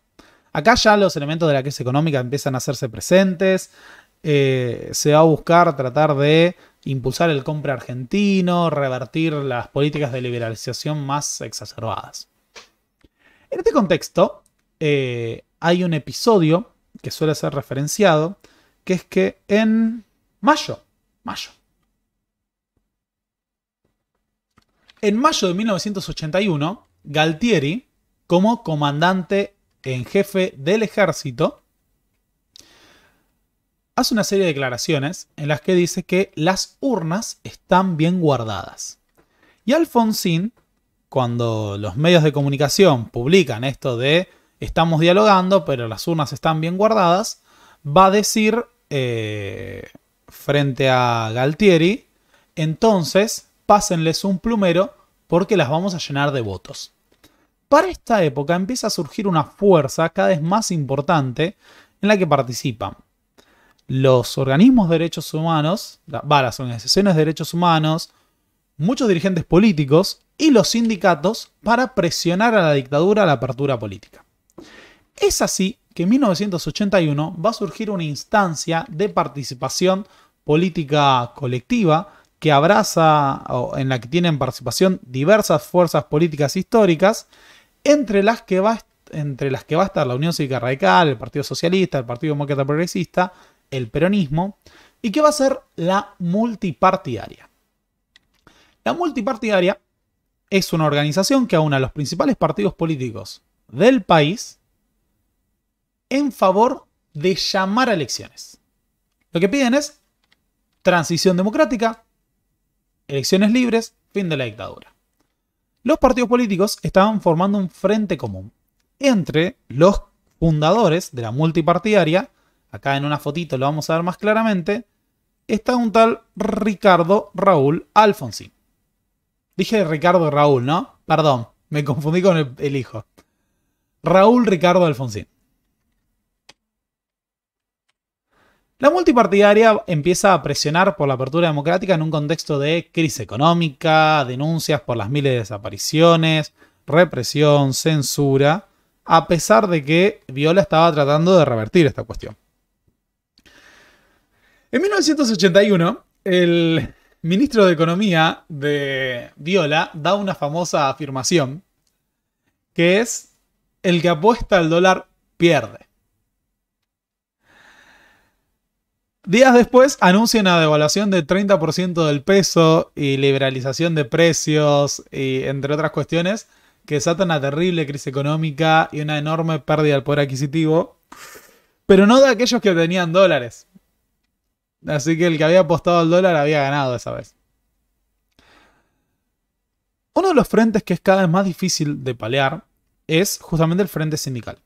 Acá ya los elementos de la crisis económica empiezan a hacerse presentes. Eh, se va a buscar tratar de impulsar el compra argentino, revertir las políticas de liberalización más exacerbadas. En este contexto, eh, hay un episodio que suele ser referenciado, que es que en mayo, mayo, en mayo de 1981, Galtieri, como comandante en jefe del ejército, hace una serie de declaraciones en las que dice que las urnas están bien guardadas. Y Alfonsín, cuando los medios de comunicación publican esto de estamos dialogando, pero las urnas están bien guardadas, va a decir eh, frente a Galtieri, entonces pásenles un plumero porque las vamos a llenar de votos. Para esta época empieza a surgir una fuerza cada vez más importante en la que participan los organismos de derechos humanos, las organizaciones de derechos humanos, muchos dirigentes políticos y los sindicatos para presionar a la dictadura a la apertura política. Es así que en 1981 va a surgir una instancia de participación política colectiva que abraza o en la que tienen participación diversas fuerzas políticas históricas entre las que va, entre las que va a estar la Unión Cívica Radical, el Partido Socialista, el Partido Demócrata Progresista, el peronismo, y que va a ser la multipartidaria. La multipartidaria es una organización que aúna a los principales partidos políticos del país en favor de llamar a elecciones. Lo que piden es transición democrática, elecciones libres, fin de la dictadura los partidos políticos estaban formando un frente común entre los fundadores de la multipartidaria, acá en una fotito lo vamos a ver más claramente, está un tal Ricardo Raúl Alfonsín. Dije Ricardo Raúl, ¿no? Perdón, me confundí con el, el hijo. Raúl Ricardo Alfonsín. La multipartidaria empieza a presionar por la apertura democrática en un contexto de crisis económica, denuncias por las miles de desapariciones, represión, censura, a pesar de que Viola estaba tratando de revertir esta cuestión. En 1981, el ministro de Economía de Viola da una famosa afirmación, que es, el que apuesta al dólar pierde. Días después anuncia una devaluación del 30% del peso y liberalización de precios, y, entre otras cuestiones, que desata una terrible crisis económica y una enorme pérdida del poder adquisitivo, pero no de aquellos que tenían dólares. Así que el que había apostado al dólar había ganado esa vez. Uno de los frentes que es cada vez más difícil de palear es justamente el frente sindical.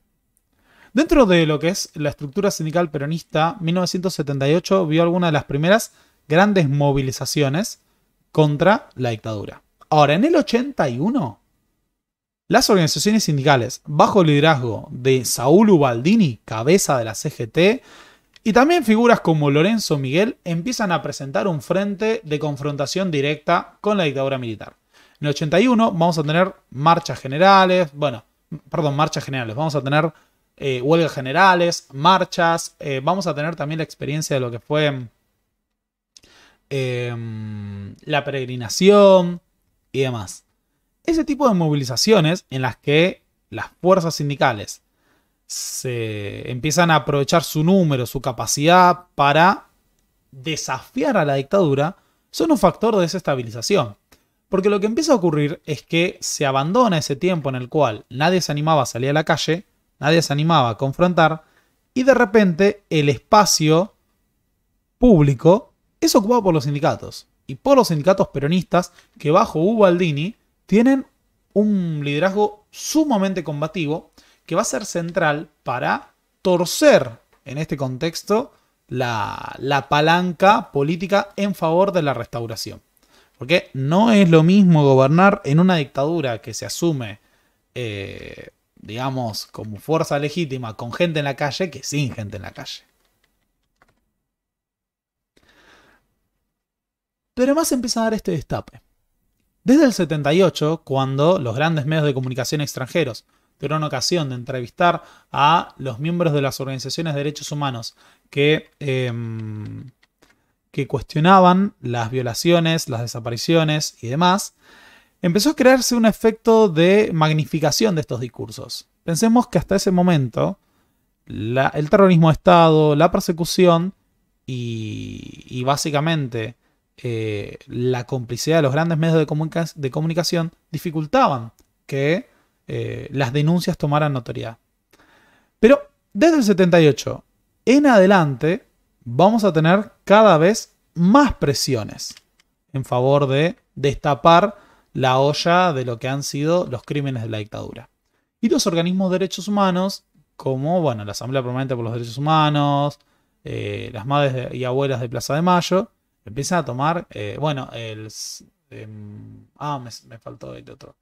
Dentro de lo que es la estructura sindical peronista, 1978 vio alguna de las primeras grandes movilizaciones contra la dictadura. Ahora, en el 81, las organizaciones sindicales, bajo el liderazgo de Saúl Ubaldini, cabeza de la CGT, y también figuras como Lorenzo Miguel, empiezan a presentar un frente de confrontación directa con la dictadura militar. En el 81 vamos a tener marchas generales, bueno, perdón, marchas generales, vamos a tener eh, huelgas generales, marchas. Eh, vamos a tener también la experiencia de lo que fue em, la peregrinación y demás. Ese tipo de movilizaciones en las que las fuerzas sindicales se empiezan a aprovechar su número, su capacidad para desafiar a la dictadura, son un factor de desestabilización. Porque lo que empieza a ocurrir es que se abandona ese tiempo en el cual nadie se animaba a salir a la calle nadie se animaba a confrontar, y de repente el espacio público es ocupado por los sindicatos, y por los sindicatos peronistas que bajo Ubaldini tienen un liderazgo sumamente combativo que va a ser central para torcer en este contexto la, palanca política en favor de la restauración. Porque no es lo mismo gobernar en una dictadura que se asume eh, digamos, como fuerza legítima con gente en la calle que sin gente en la calle. Pero más empieza a dar este destape. Desde el 78, cuando los grandes medios de comunicación extranjeros tuvieron ocasión de entrevistar a los miembros de las organizaciones de derechos humanos que, em, que cuestionaban las violaciones, las desapariciones y demás, empezó a crearse un efecto de magnificación de estos discursos. Pensemos que hasta ese momento el terrorismo de Estado, la persecución y, básicamente eh, la complicidad de los grandes medios de, comunicación dificultaban que eh, las denuncias tomaran notoriedad. Pero desde el 78 en adelante vamos a tener cada vez más presiones en favor de destapar la olla de lo que han sido los crímenes de la dictadura. Y los organismos de derechos humanos, como bueno, la Asamblea Permanente por los Derechos Humanos, eh, las madres y abuelas de Plaza de Mayo, empiezan a tomar, eh, bueno, el... Em, ah, me, faltó el otro.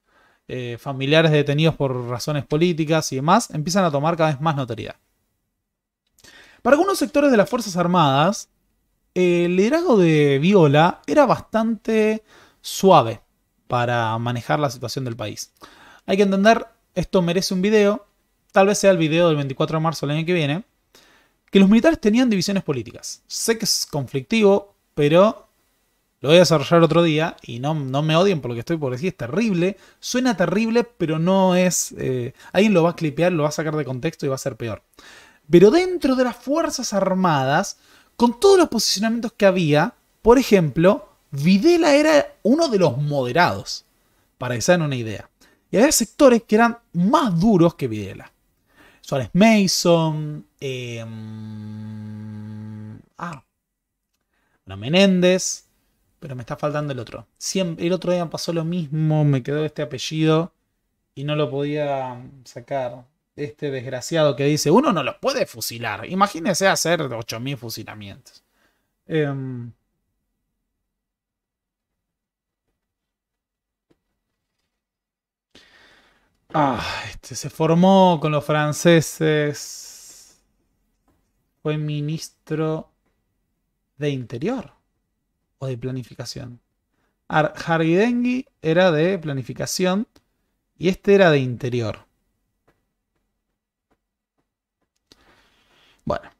Eh, familiares detenidos por razones políticas y demás, empiezan a tomar cada vez más notoriedad. Para algunos sectores de las Fuerzas Armadas, el liderazgo de Viola era bastante suave para manejar la situación del país. Hay que entender, esto merece un video, tal vez sea el video del 24 de marzo del año que viene, que los militares tenían divisiones políticas. Sé que es conflictivo, pero lo voy a desarrollar otro día y no, no me odien por lo que estoy por decir, es terrible, suena terrible, pero no es... Eh, alguien lo va a clipear, lo va a sacar de contexto y va a ser peor. Pero dentro de las Fuerzas Armadas, con todos los posicionamientos que había, por ejemplo, Videla era uno de los moderados, para que se una idea. Y había sectores que eran más duros que Videla. Suárez Mason, eh, ah, Menéndez, pero me está faltando el otro. el otro día pasó lo mismo, me quedó este apellido y no lo podía sacar. Este desgraciado que dice, uno no los puede fusilar. Imagínese hacer 8.000 fusilamientos. Em, Ah, este se formó con los franceses. Fue ministro de Interior o de Planificación. Harry era de Planificación y este era de Interior. Bueno,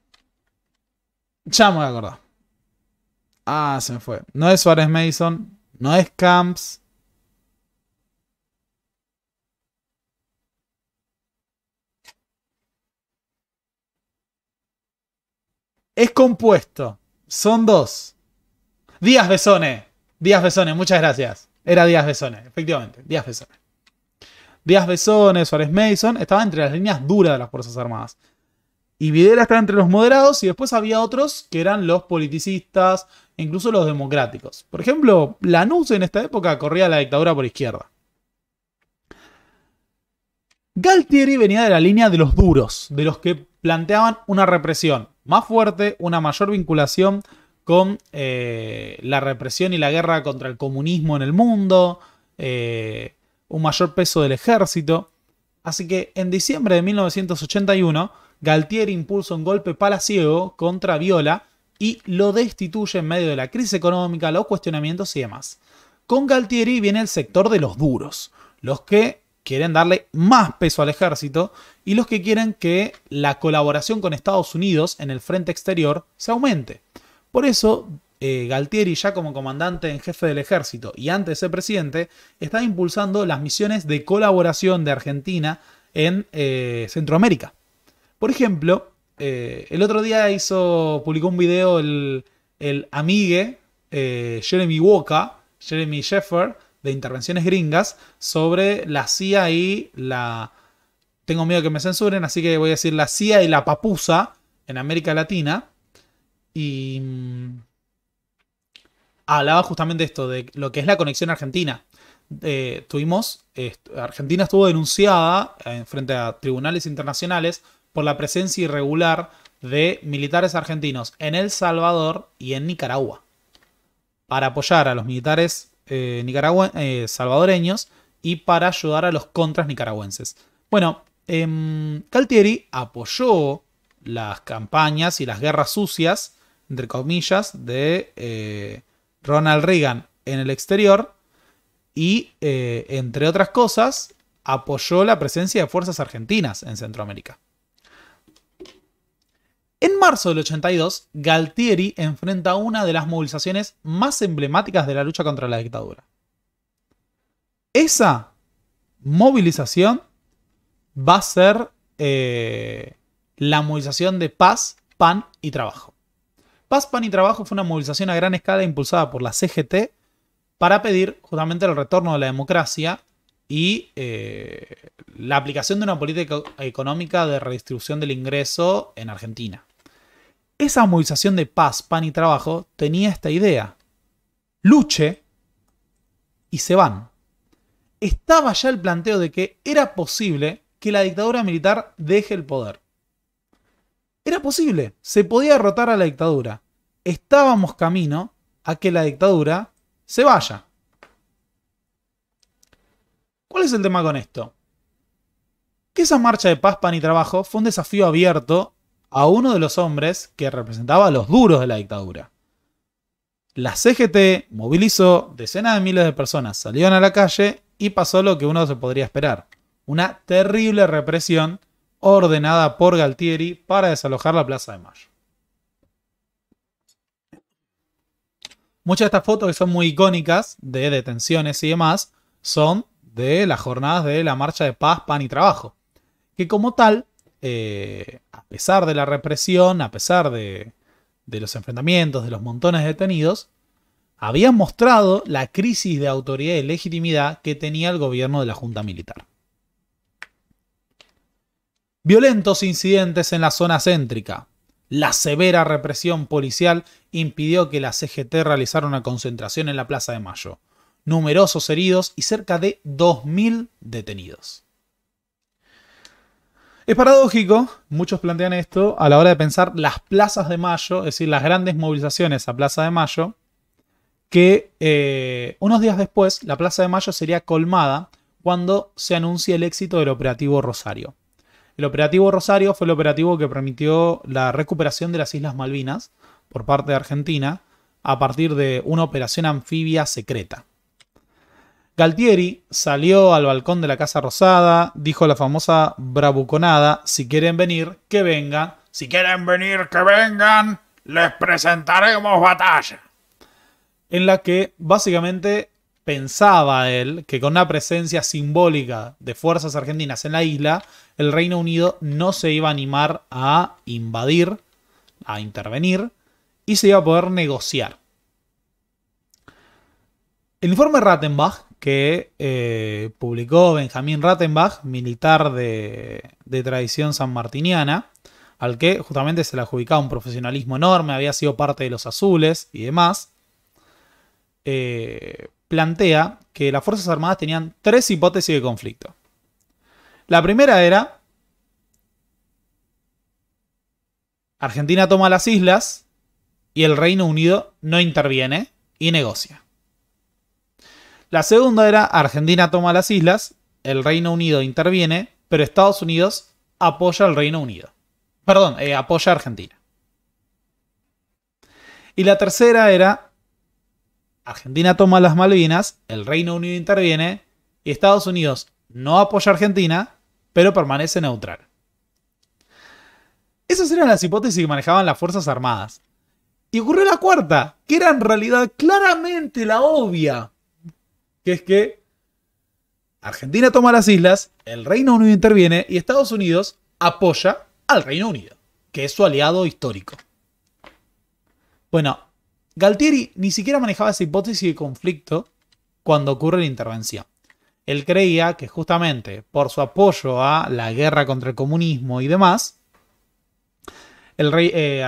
ya me voy Ah, se me fue. No es Suárez Mason, no es Camps, Es compuesto. Son dos. Díaz Besone. Díaz Besone, muchas gracias. Era Díaz Besone, efectivamente. Díaz Besone. Díaz Besone, Suárez Mason, estaba entre las líneas duras de las Fuerzas Armadas. Y Videla estaba entre los moderados y después había otros que eran los politicistas, incluso los democráticos. Por ejemplo, Lanús en esta época corría la dictadura por izquierda. Galtieri venía de la línea de los duros, de los que planteaban una represión más fuerte, una mayor vinculación con eh, la represión y la guerra contra el comunismo en el mundo, eh, un mayor peso del ejército. Así que en diciembre de 1981, Galtieri impulsa un golpe palaciego contra Viola y lo destituye en medio de la crisis económica, los cuestionamientos y demás. Con Galtieri viene el sector de los duros, los que quieren darle más peso al ejército y los que quieren que la colaboración con Estados Unidos en el frente exterior se aumente. Por eso, eh, Galtieri, ya como comandante en jefe del ejército y antes de ser presidente, está impulsando las misiones de colaboración de Argentina en eh, Centroamérica. Por ejemplo, eh, el otro día hizo, publicó un video el, el amigue Jeremy Walker, Jeremy Sheffer, de intervenciones gringas sobre la CIA y la... Tengo miedo que me censuren, así que voy a decir la CIA y la papusa en América Latina. Y mm, hablaba justamente de esto, de lo que es la conexión argentina. Eh, tuvimos, Argentina estuvo denunciada eh, frente a tribunales internacionales por la presencia irregular de militares argentinos en El Salvador y en Nicaragua para apoyar a los militares eh, eh, salvadoreños y para ayudar a los contras nicaragüenses. Bueno, em, Caltieri apoyó las campañas y las guerras sucias, entre comillas, de eh, Ronald Reagan en el exterior y, entre otras cosas, apoyó la presencia de fuerzas argentinas en Centroamérica. En marzo del 82, Galtieri enfrenta una de las movilizaciones más emblemáticas de la lucha contra la dictadura. Esa movilización va a ser eh, la movilización de paz, pan y trabajo. Paz, pan y trabajo fue una movilización a gran escala impulsada por la CGT para pedir justamente el retorno de la democracia y eh, la aplicación de una política económica de redistribución del ingreso en Argentina. Esa movilización de paz, pan y trabajo tenía esta idea. Luche y se van. Estaba ya el planteo de que era posible que la dictadura militar deje el poder. Era posible, se podía derrotar a la dictadura. Estábamos camino a que la dictadura se vaya. ¿Cuál es el tema con esto? Que esa marcha de paz, pan y trabajo fue un desafío abierto a uno de los hombres que representaba a los duros de la dictadura. La CGT movilizó decenas de miles de personas, salieron a la calle y pasó lo que uno se podría esperar, una terrible represión ordenada por Galtieri para desalojar la Plaza de Mayo. Muchas de estas fotos que son muy icónicas de detenciones y demás son de las jornadas de la Marcha de Paz, Pan y Trabajo, que como tal eh, a pesar de la represión, a pesar de, los enfrentamientos, de los montones detenidos, habían mostrado la crisis de autoridad y legitimidad que tenía el gobierno de la Junta Militar. Violentos incidentes en la zona céntrica. La severa represión policial impidió que la CGT realizara una concentración en la Plaza de Mayo. Numerosos heridos y cerca de 2.000 detenidos. Es paradójico, muchos plantean esto, a la hora de pensar las plazas de mayo, es decir, las grandes movilizaciones a Plaza de Mayo, que eh, unos días después la Plaza de Mayo sería colmada cuando se anuncia el éxito del operativo Rosario. El operativo Rosario fue el operativo que permitió la recuperación de las Islas Malvinas por parte de Argentina a partir de una operación anfibia secreta. Galtieri salió al balcón de la Casa Rosada, dijo la famosa bravuconada, si quieren venir, que vengan, si quieren venir, que vengan, les presentaremos batalla. En la que básicamente pensaba él que con una presencia simbólica de fuerzas argentinas en la isla, el Reino Unido no se iba a animar a invadir, a intervenir, y se iba a poder negociar. El informe Rattenbach que eh, publicó Benjamín Rattenbach, militar de, tradición sanmartiniana, al que justamente se le adjudicaba un profesionalismo enorme, había sido parte de los azules y demás, eh, plantea que las Fuerzas Armadas tenían tres hipótesis de conflicto. La primera era, Argentina toma las islas y el Reino Unido no interviene y negocia. La segunda era Argentina toma las islas, el Reino Unido interviene, pero Estados Unidos apoya al Reino Unido. Perdón, eh, apoya a Argentina. Y la tercera era Argentina toma las Malvinas, el Reino Unido interviene y Estados Unidos no apoya a Argentina, pero permanece neutral. Esas eran las hipótesis que manejaban las Fuerzas Armadas. Y ocurrió la cuarta, que era en realidad claramente la obvia, que es que Argentina toma las islas, el Reino Unido interviene y Estados Unidos apoya al Reino Unido, que es su aliado histórico. Bueno, Galtieri ni siquiera manejaba esa hipótesis de conflicto cuando ocurre la intervención. Él creía que justamente por su apoyo a la guerra contra el comunismo y demás, el eh,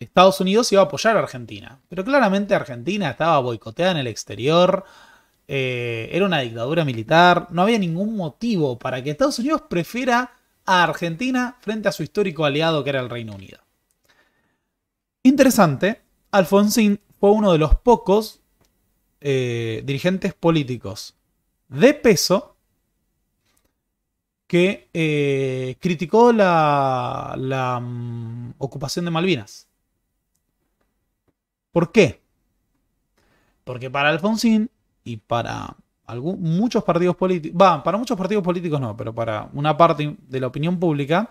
Estados Unidos iba a apoyar a Argentina. Pero claramente Argentina estaba boicoteada en el exterior, eh, era una dictadura militar, no había ningún motivo para que Estados Unidos prefiera a Argentina frente a su histórico aliado que era el Reino Unido. Interesante, Alfonsín fue uno de los pocos eh, dirigentes políticos de peso que eh, criticó la, mm, ocupación de Malvinas. ¿Por qué? Porque para Alfonsín y para muchos partidos políticos, va, para muchos partidos políticos no, pero para una parte de la opinión pública,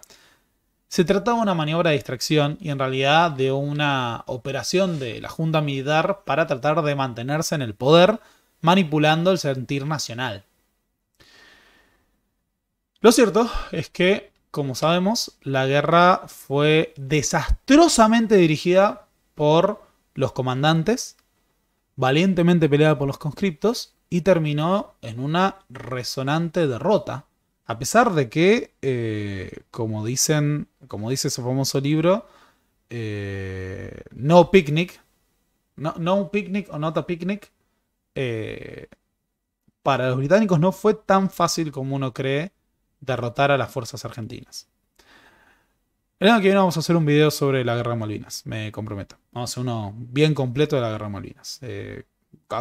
se trataba de una maniobra de distracción y en realidad de una operación de la Junta Militar para tratar de mantenerse en el poder, manipulando el sentir nacional. Lo cierto es que, como sabemos, la guerra fue desastrosamente dirigida por los comandantes valientemente peleada por los conscriptos y terminó en una resonante derrota. A pesar de que, eh, como, dicen, como dice su famoso libro, eh, No Picnic, no, no, Picnic o Not a Picnic, eh, para los británicos no fue tan fácil como uno cree derrotar a las fuerzas argentinas. El año que viene vamos a hacer un video sobre la guerra de Malvinas, me comprometo. Vamos a hacer uno bien completo de la guerra de Malvinas. Eh,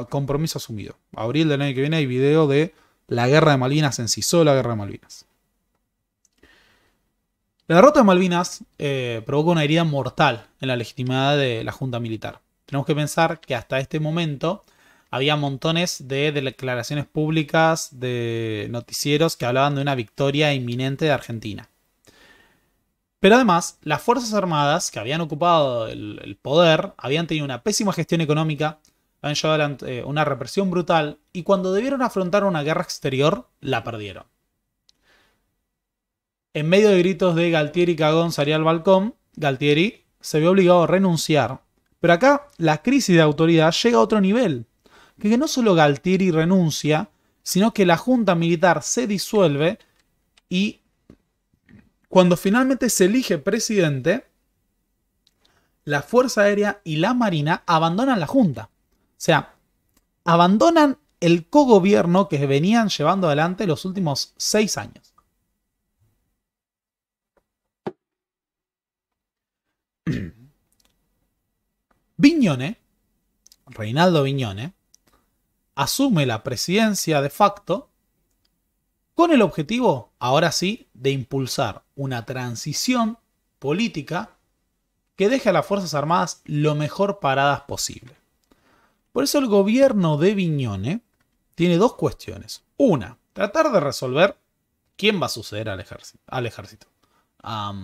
compromiso asumido. Abril del año que viene hay video de la guerra de Malvinas en sí, solo la guerra de Malvinas. La derrota de Malvinas eh, provoca provocó una herida mortal en la legitimidad de la Junta Militar. Tenemos que pensar que hasta este momento había montones de declaraciones públicas de noticieros que hablaban de una victoria inminente de Argentina. Pero además, las Fuerzas Armadas que habían ocupado el, poder habían tenido una pésima gestión económica, habían llevado adelante eh, una represión brutal y cuando debieron afrontar una guerra exterior, la perdieron. En medio de gritos de Galtieri Cagón salía al balcón, Galtieri se vio obligado a renunciar. Pero acá la crisis de autoridad llega a otro nivel, que no solo Galtieri renuncia, sino que la junta militar se disuelve y cuando finalmente se elige presidente, la Fuerza Aérea y la Marina abandonan la Junta. O sea, abandonan el cogobierno que venían llevando adelante los últimos seis años. [clears throat] Viñone, Reinaldo Viñone, asume la presidencia de facto con el objetivo, ahora sí, de impulsar una transición política que deje a las Fuerzas Armadas lo mejor paradas posible. Por eso el gobierno de Viñone tiene dos cuestiones. Una, tratar de resolver quién va a suceder al ejército, a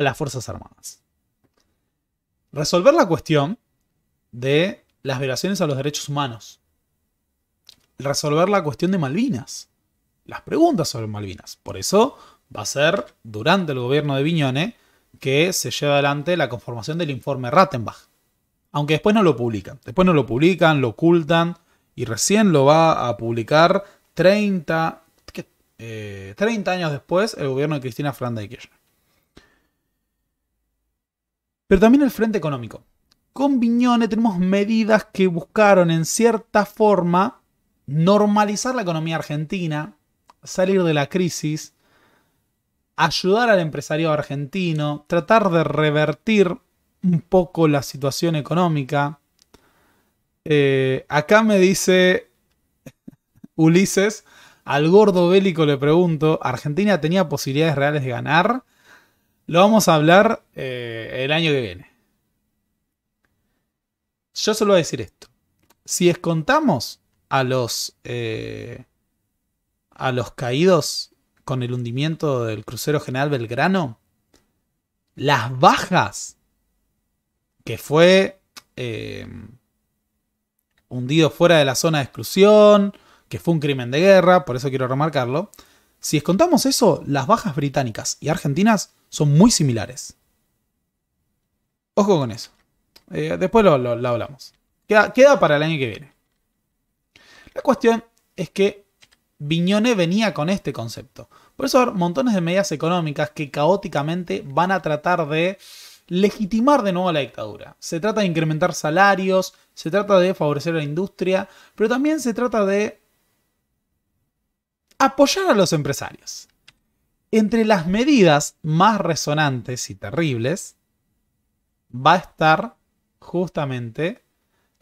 las Fuerzas Armadas. Resolver la cuestión de las violaciones a los derechos humanos resolver la cuestión de Malvinas. Las preguntas sobre Malvinas. Por eso va a ser durante el gobierno de Viñone que se lleva adelante la conformación del informe Rattenbach. Aunque después no lo publican. Después no lo publican, lo ocultan y recién lo va a publicar 30, eh, años después el gobierno de Cristina Fernández de Kirchner. Pero también el frente económico. Con Viñone tenemos medidas que buscaron en cierta forma normalizar la economía argentina, salir de la crisis, ayudar al empresario argentino, tratar de revertir un poco la situación económica. Eh, acá me dice [laughs] Ulises, al gordo bélico le pregunto, ¿Argentina tenía posibilidades reales de ganar? Lo vamos a hablar eh, el año que viene. Yo solo voy a decir esto. Si descontamos a los, eh, a los caídos con el hundimiento del crucero general Belgrano, las bajas que fue eh, hundido fuera de la zona de exclusión, que fue un crimen de guerra, por eso quiero remarcarlo. Si descontamos eso, las bajas británicas y argentinas son muy similares. Ojo con eso. Eh, después lo, hablamos. Queda, queda para el año que viene. La cuestión es que Viñone venía con este concepto. Por eso montones de medidas económicas que caóticamente van a tratar de legitimar de nuevo la dictadura. Se trata de incrementar salarios, se trata de favorecer a la industria, pero también se trata de apoyar a los empresarios. Entre las medidas más resonantes y terribles va a estar justamente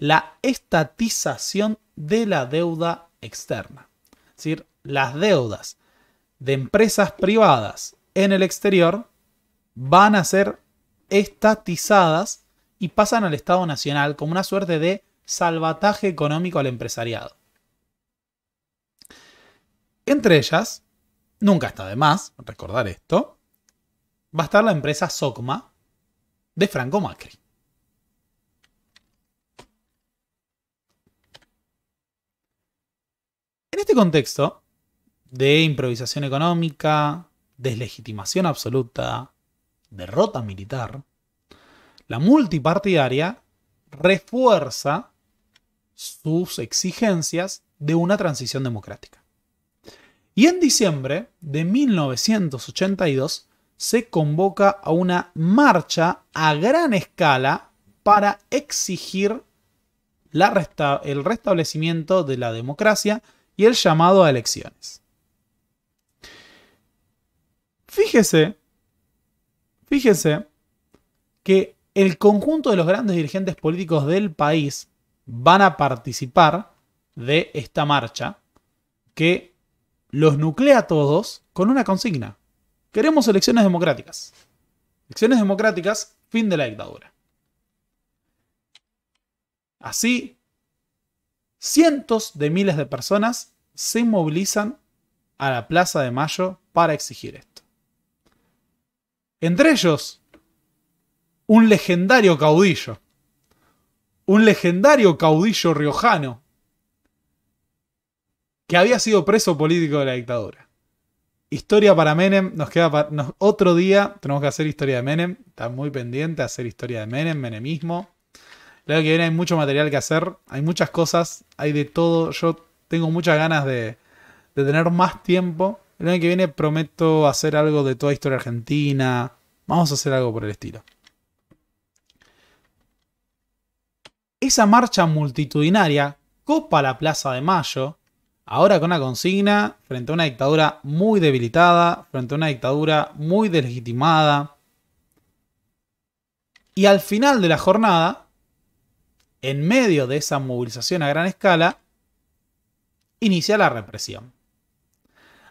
la estatización de la deuda externa. Es decir, las deudas de empresas privadas en el exterior van a ser estatizadas y pasan al Estado Nacional como una suerte de salvataje económico al empresariado. Entre ellas, nunca está de más recordar esto, va a estar la empresa SOCMA de Franco Macri. En este contexto de improvisación económica, deslegitimación absoluta, derrota militar, la multipartidaria refuerza sus exigencias de una transición democrática. Y en diciembre de 1982 se convoca a una marcha a gran escala para exigir el restablecimiento de la democracia y el llamado a elecciones. Fíjese, fíjese que el conjunto de los grandes dirigentes políticos del país van a participar de esta marcha que los nuclea a todos con una consigna. Queremos elecciones democráticas. Elecciones democráticas, fin de la dictadura. Así, cientos de miles de personas se movilizan a la Plaza de Mayo para exigir esto. Entre ellos, un legendario caudillo, un legendario caudillo riojano, que había sido preso político de la dictadura. Historia para Menem, nos queda otro día, tenemos que hacer historia de Menem, está muy pendiente hacer historia de Menem, menemismo año que viene hay mucho material que hacer, hay muchas cosas, hay de todo. Yo tengo muchas ganas de, tener más tiempo. El año que viene prometo hacer algo de toda historia argentina. Vamos a hacer algo por el estilo. Esa marcha multitudinaria copa la Plaza de Mayo, ahora con una consigna frente a una dictadura muy debilitada, frente a una dictadura muy deslegitimada. Y al final de la jornada, en medio de esa movilización a gran escala, inicia la represión.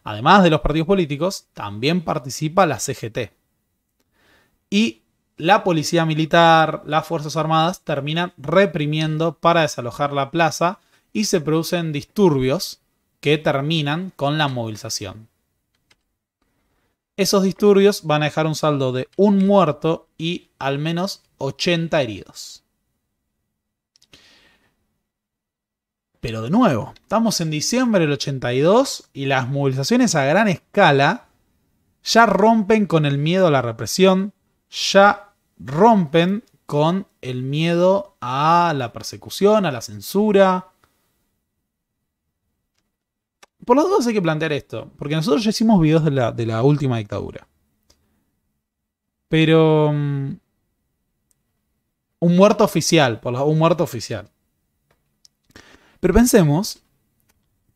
Además de los partidos políticos, también participa la CGT. Y la policía militar, las Fuerzas Armadas terminan reprimiendo para desalojar la plaza y se producen disturbios que terminan con la movilización. Esos disturbios van a dejar un saldo de un muerto y al menos 80 heridos. Pero de nuevo, estamos en diciembre del 82 y las movilizaciones a gran escala ya rompen con el miedo a la represión, ya rompen con el miedo a la persecución, a la censura. Por las dudas hay que plantear esto, porque nosotros ya hicimos videos de la, última dictadura. Pero... Mm, un muerto oficial, por un muerto oficial. Pero pensemos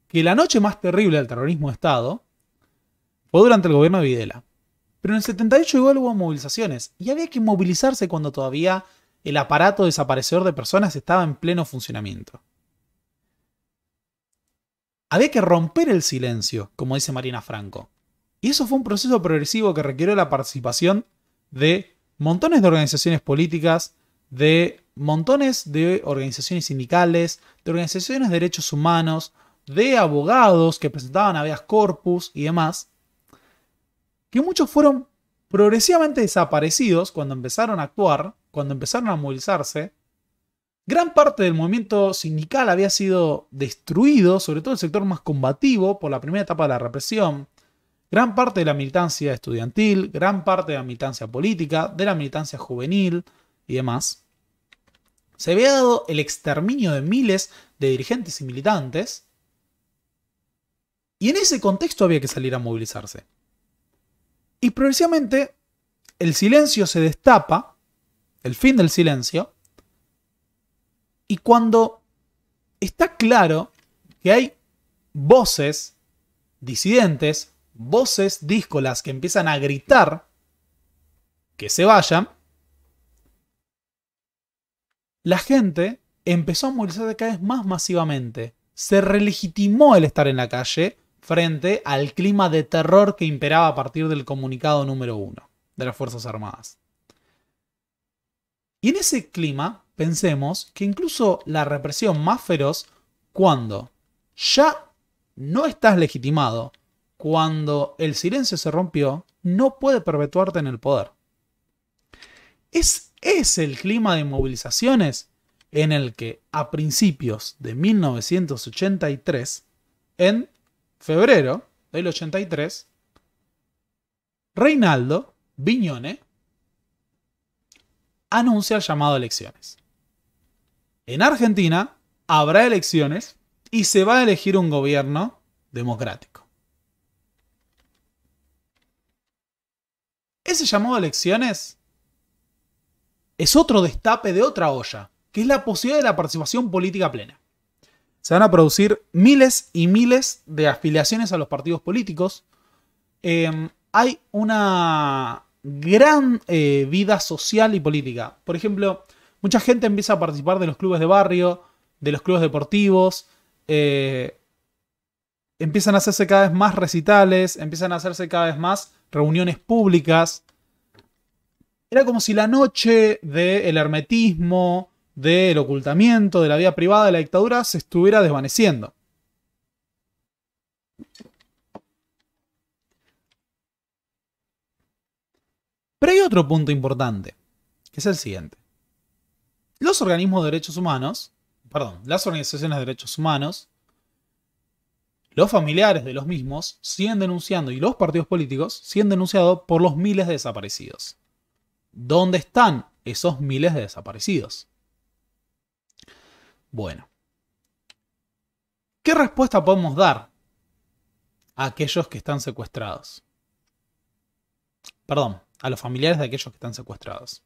que la noche más terrible del terrorismo de Estado fue durante el gobierno de Videla. Pero en el 78 igual hubo movilizaciones y había que movilizarse cuando todavía el aparato desaparecedor de personas estaba en pleno funcionamiento. Había que romper el silencio, como dice Marina Franco. Y eso fue un proceso progresivo que requirió la participación de montones de organizaciones políticas, de montones de organizaciones sindicales, de organizaciones de derechos humanos, de abogados que presentaban habeas corpus y demás, que muchos fueron progresivamente desaparecidos cuando empezaron a actuar, cuando empezaron a movilizarse. Gran parte del movimiento sindical había sido destruido, sobre todo el sector más combativo, por la primera etapa de la represión. Gran parte de la militancia estudiantil, gran parte de la militancia política, de la militancia juvenil, y demás, se había dado el exterminio de miles de dirigentes y militantes, y en ese contexto había que salir a movilizarse. Y progresivamente el silencio se destapa, el fin del silencio, y cuando está claro que hay voces disidentes, voces díscolas que empiezan a gritar que se vayan, la gente empezó a movilizarse cada vez más masivamente. Se relegitimó el estar en la calle frente al clima de terror que imperaba a partir del comunicado número uno de las Fuerzas Armadas. Y en ese clima, pensemos que incluso la represión más feroz, cuando ya no estás legitimado, cuando el silencio se rompió, no puede perpetuarte en el poder. Es es el clima de movilizaciones en el que a principios de 1983, en febrero del 83, Reinaldo Viñone anuncia el llamado a elecciones. En Argentina habrá elecciones y se va a elegir un gobierno democrático. Ese llamado a elecciones es otro destape de otra olla, que es la posibilidad de la participación política plena. Se van a producir miles y miles de afiliaciones a los partidos políticos. Em, hay una gran eh, vida social y política. Por ejemplo, mucha gente empieza a participar de los clubes de barrio, de los clubes deportivos. Eh, empiezan a hacerse cada vez más recitales, empiezan a hacerse cada vez más reuniones públicas. Era como si la noche del hermetismo, del ocultamiento, de la vida privada, de la dictadura, se estuviera desvaneciendo. Pero hay otro punto importante, que es el siguiente. Los organismos de derechos humanos, perdón, las organizaciones de derechos humanos, los familiares de los mismos siguen denunciando y los partidos políticos siguen denunciados por los miles de desaparecidos. ¿Dónde están esos miles de desaparecidos? Bueno, ¿qué respuesta podemos dar a aquellos que están secuestrados? Perdón, a los familiares de aquellos que están secuestrados.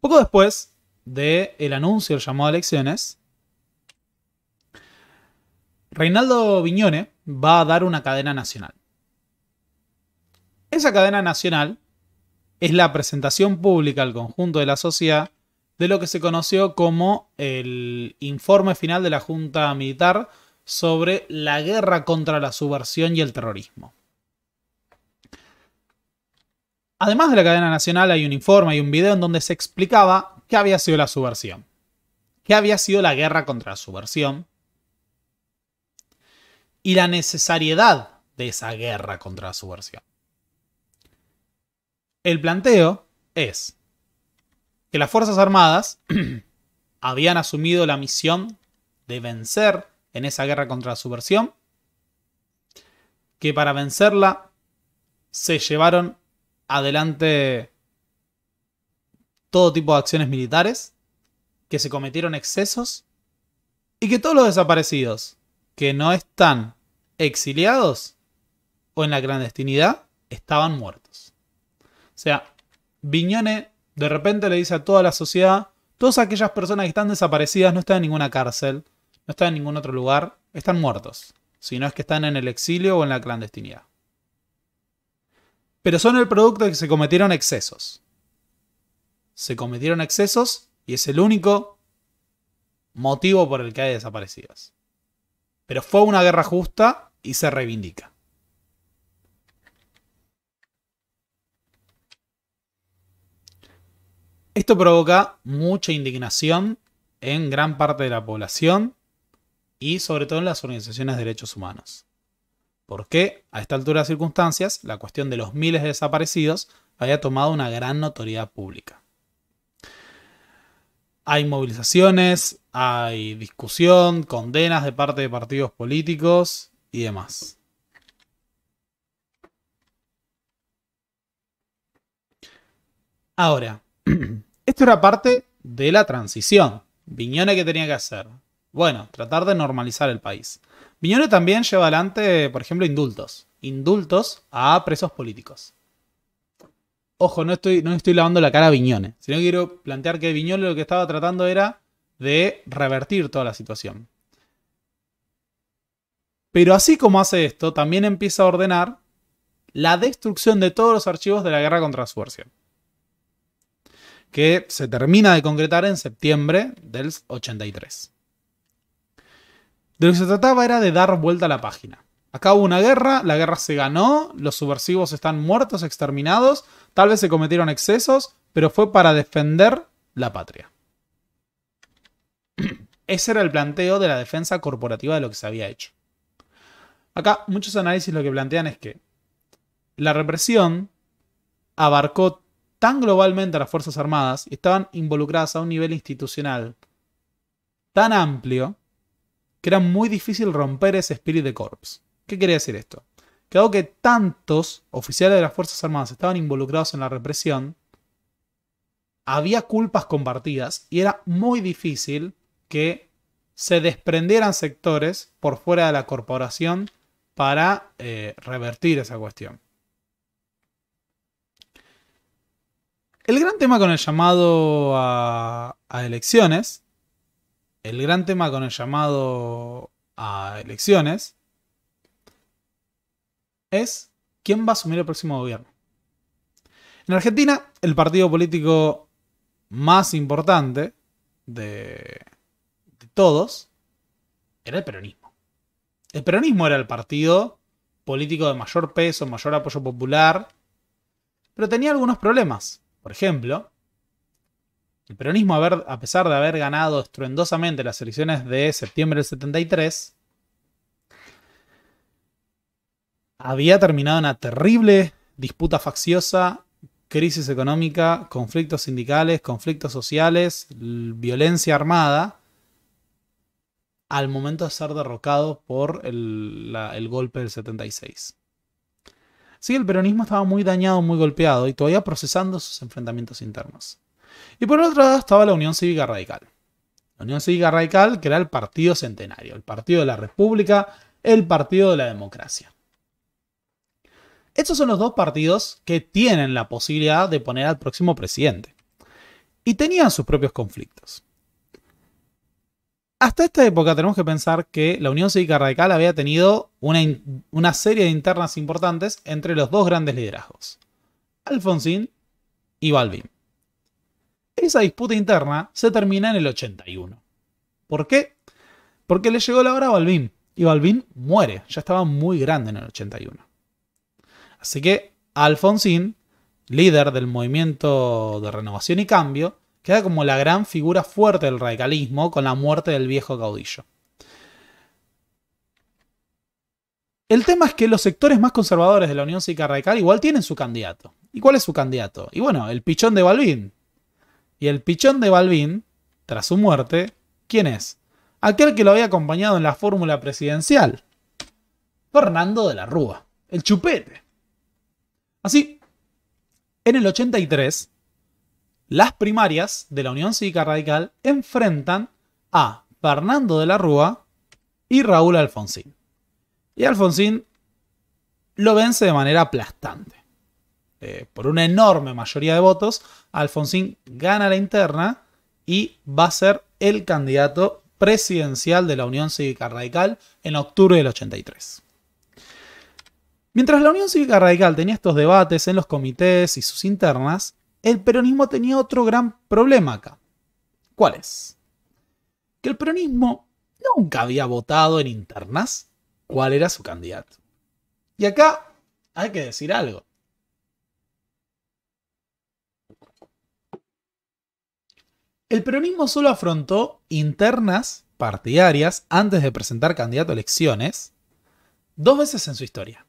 Poco después del el anuncio del llamado a elecciones, Reinaldo Viñone va a dar una cadena nacional. Esa cadena nacional es la presentación pública al conjunto de la sociedad de lo que se conoció como el informe final de la Junta Militar sobre la guerra contra la subversión y el terrorismo. Además de la cadena nacional hay un informe y un video en donde se explicaba qué había sido la subversión, qué había sido la guerra contra la subversión y la necesariedad de esa guerra contra la subversión. El planteo es que las Fuerzas Armadas [clears throat] habían asumido la misión de vencer en esa guerra contra la subversión, que para vencerla se llevaron adelante todo tipo de acciones militares, que se cometieron excesos y que todos los desaparecidos que no están exiliados o en la clandestinidad estaban muertos. O sea, Viñone de repente le dice a toda la sociedad, todas aquellas personas que están desaparecidas no están en ninguna cárcel, no están en ningún otro lugar, están muertos, si no es que están en el exilio o en la clandestinidad. Pero son el producto de que se cometieron excesos. Se cometieron excesos y es el único motivo por el que hay desaparecidas. Pero fue una guerra justa y se reivindica. Esto provoca mucha indignación en gran parte de la población y sobre todo en las organizaciones de derechos humanos. Porque a esta altura de circunstancias la cuestión de los miles de desaparecidos había tomado una gran notoriedad pública. Hay movilizaciones, hay discusión, condenas de parte de partidos políticos y demás. Ahora, [clears throat] Esto era parte de la transición. Viñone, ¿qué tenía que hacer? Bueno, tratar de normalizar el país. Viñone también lleva adelante, por ejemplo, indultos. Indultos a presos políticos. Ojo, no estoy, no estoy lavando la cara a Viñone, sino que quiero plantear que Viñone lo que estaba tratando era de revertir toda la situación. Pero así como hace esto, también empieza a ordenar la destrucción de todos los archivos de la guerra contra Suercia que se termina de concretar en septiembre del 83. De lo que se trataba era de dar vuelta a la página. Acá hubo una guerra, la guerra se ganó, los subversivos están muertos, exterminados, tal vez se cometieron excesos, pero fue para defender la patria. [clears throat] Ese era el planteo de la defensa corporativa de lo que se había hecho. Acá muchos análisis lo que plantean es que la represión abarcó tan globalmente a las Fuerzas Armadas estaban involucradas a un nivel institucional tan amplio que era muy difícil romper ese espíritu de corps. ¿Qué quería decir esto? Que dado que tantos oficiales de las Fuerzas Armadas estaban involucrados en la represión, había culpas compartidas y era muy difícil que se desprendieran sectores por fuera de la corporación para eh, revertir esa cuestión. El gran tema con el llamado a, elecciones, el gran tema con el llamado a elecciones, es quién va a asumir el próximo gobierno. En Argentina, el partido político más importante de, de, todos era el peronismo. El peronismo era el partido político de mayor peso, mayor apoyo popular, pero tenía algunos problemas. Por ejemplo, el peronismo, a pesar de haber ganado estruendosamente las elecciones de septiembre del 73, había terminado una terrible disputa facciosa, crisis económica, conflictos sindicales, conflictos sociales, violencia armada, al momento de ser derrocado por el, el golpe del 76. Sí, el peronismo estaba muy dañado, muy golpeado y todavía procesando sus enfrentamientos internos. Y por otro lado estaba la Unión Cívica Radical. La Unión Cívica Radical, que era el Partido Centenario, el Partido de la República, el Partido de la Democracia. Estos son los dos partidos que tienen la posibilidad de poner al próximo presidente. Y tenían sus propios conflictos. Hasta esta época tenemos que pensar que la Unión Cívica Radical había tenido una, una, serie de internas importantes entre los dos grandes liderazgos, Alfonsín y Balbín. Esa disputa interna se termina en el 81. ¿Por qué? Porque le llegó la hora a Balbín, y Balbín muere, ya estaba muy grande en el 81. Así que Alfonsín, líder del movimiento de renovación y cambio, Queda como la gran figura fuerte del radicalismo con la muerte del viejo caudillo. El tema es que los sectores más conservadores de la Unión Cívica Radical igual tienen su candidato. ¿Y cuál es su candidato? Y bueno, el pichón de Balbín. Y el pichón de Balbín, tras su muerte, ¿quién es? Aquel que lo había acompañado en la fórmula presidencial. Fernando de la Rúa. El chupete. Así, en el 83, las primarias de la Unión Cívica Radical enfrentan a Fernando de la Rúa y Raúl Alfonsín. Y Alfonsín lo vence de manera aplastante. Eh, por una enorme mayoría de votos, Alfonsín gana la interna y va a ser el candidato presidencial de la Unión Cívica Radical en octubre del 83. Mientras la Unión Cívica Radical tenía estos debates en los comités y sus internas, el peronismo tenía otro gran problema acá. ¿Cuál es? Que el peronismo nunca había votado en internas cuál era su candidato. Y acá hay que decir algo. El peronismo solo afrontó internas partidarias antes de presentar candidato a elecciones dos veces en su historia.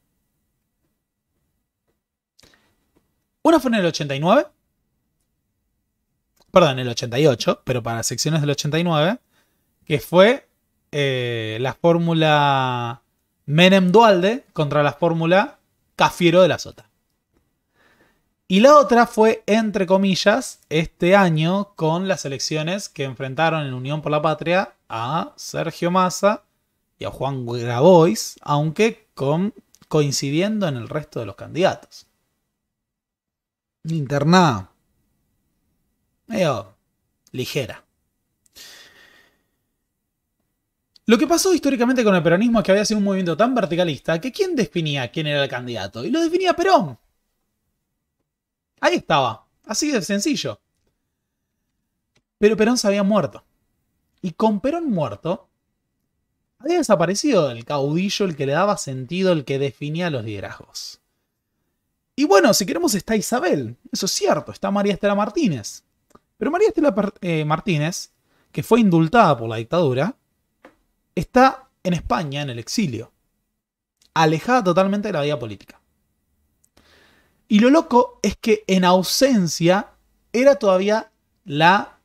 Una fue en el 89 perdón, el 88, pero para secciones del 89, que fue eh, la fórmula Menem-Dualde contra la fórmula Cafiero de la Sota. Y la otra fue, entre comillas, este año con las elecciones que enfrentaron en Unión por la Patria a Sergio Massa y a Juan Grabois, aunque con, coincidiendo en el resto de los candidatos. Internado medio ligera. Lo que pasó históricamente con el peronismo es que había sido un movimiento tan verticalista que ¿quién definía quién era el candidato? Y lo definía Perón. Ahí estaba, así de sencillo. Pero Perón se había muerto. Y con Perón muerto, había desaparecido el caudillo, el que le daba sentido, el que definía los liderazgos. Y bueno, si queremos está Isabel, eso es cierto, está María Estela Martínez. Pero María Estela eh, Martínez, que fue indultada por la dictadura, está en España, en el exilio, alejada totalmente de la vida política. Y lo loco es que en ausencia era todavía la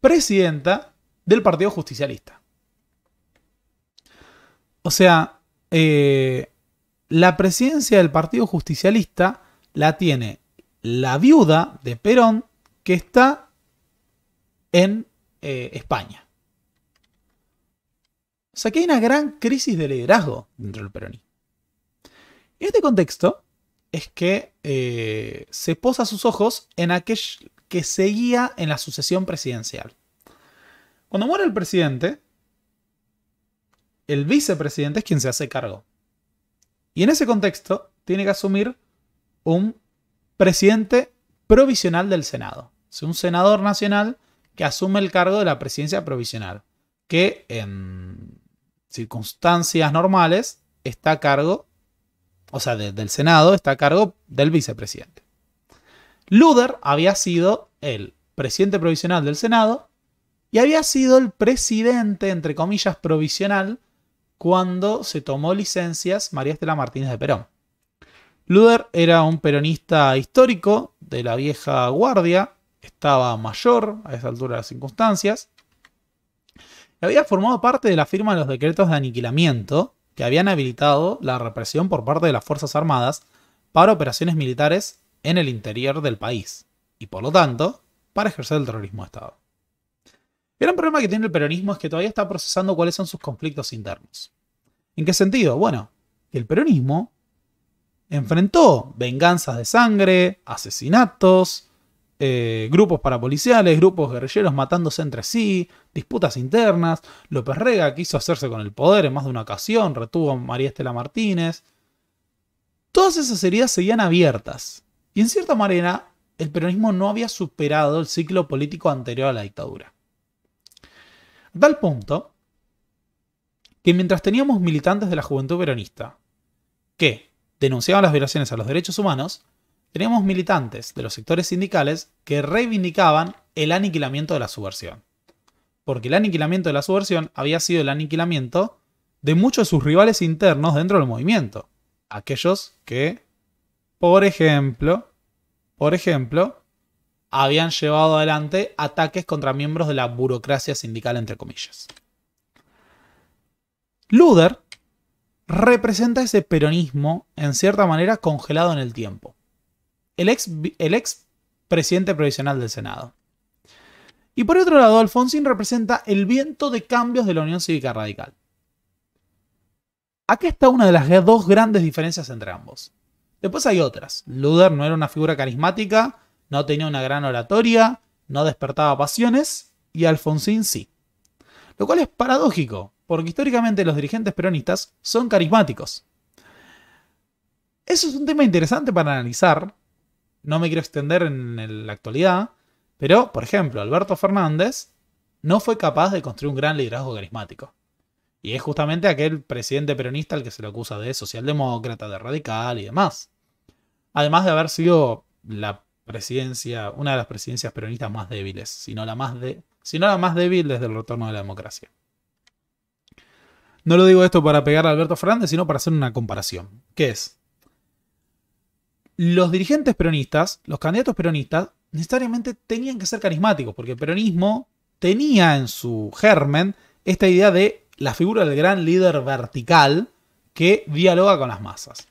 presidenta del Partido Justicialista. O sea, eh, la presidencia del Partido Justicialista la tiene la viuda de Perón, que está en eh, España. O sea que hay una gran crisis de liderazgo dentro del peronismo. En este contexto es que eh, se posa sus ojos en aquel que seguía en la sucesión presidencial. Cuando muere el presidente, el vicepresidente es quien se hace cargo. Y en ese contexto tiene que asumir un presidente provisional del Senado. O un senador nacional que asume el cargo de la presidencia provisional, que en circunstancias normales está a cargo, o sea, del Senado está a cargo del vicepresidente. Luder había sido el presidente provisional del Senado y había sido el presidente, entre comillas, provisional cuando se tomó licencias María Estela Martínez de Perón. Luder era un peronista histórico de la vieja guardia, estaba mayor a esa altura de las circunstancias. Había formado parte de la firma de los decretos de aniquilamiento que habían habilitado la represión por parte de las Fuerzas Armadas para operaciones militares en el interior del país y por lo tanto para ejercer el terrorismo de Estado. El gran problema que tiene el peronismo es que todavía está procesando cuáles son sus conflictos internos. ¿En qué sentido? Bueno, el peronismo enfrentó venganzas de sangre, asesinatos, eh, grupos parapoliciales, grupos guerrilleros matándose entre sí, disputas internas. López Rega quiso hacerse con el poder en más de una ocasión, retuvo a María Estela Martínez. Todas esas heridas seguían abiertas. Y en cierta manera, el peronismo no había superado el ciclo político anterior a la dictadura. Da tal punto que mientras teníamos militantes de la juventud peronista que denunciaban las violaciones a los derechos humanos, teníamos militantes de los sectores sindicales que reivindicaban el aniquilamiento de la subversión. Porque el aniquilamiento de la subversión había sido el aniquilamiento de muchos de sus rivales internos dentro del movimiento. Aquellos que, por ejemplo, por ejemplo, habían llevado adelante ataques contra miembros de la burocracia sindical, entre comillas. Luder representa ese peronismo, en cierta manera, congelado en el tiempo el ex, presidente provisional del Senado. Y por otro lado, Alfonsín representa el viento de cambios de la Unión Cívica Radical. Aquí está una de las dos grandes diferencias entre ambos. Después hay otras. Luder no era una figura carismática, no tenía una gran oratoria, no despertaba pasiones, y Alfonsín sí. Lo cual es paradójico, porque históricamente los dirigentes peronistas son carismáticos. Eso es un tema interesante para analizar, no me quiero extender en, la actualidad, pero, por ejemplo, Alberto Fernández no fue capaz de construir un gran liderazgo carismático. Y es justamente aquel presidente peronista al que se le acusa de socialdemócrata, de radical y demás. Además de haber sido la presidencia, una de las presidencias peronistas más débiles, sino la más, sino la más débil desde el retorno de la democracia. No lo digo esto para pegar a Alberto Fernández, sino para hacer una comparación. ¿Qué es? los dirigentes peronistas, los candidatos peronistas, necesariamente tenían que ser carismáticos, porque el peronismo tenía en su germen esta idea de la figura del gran líder vertical que dialoga con las masas.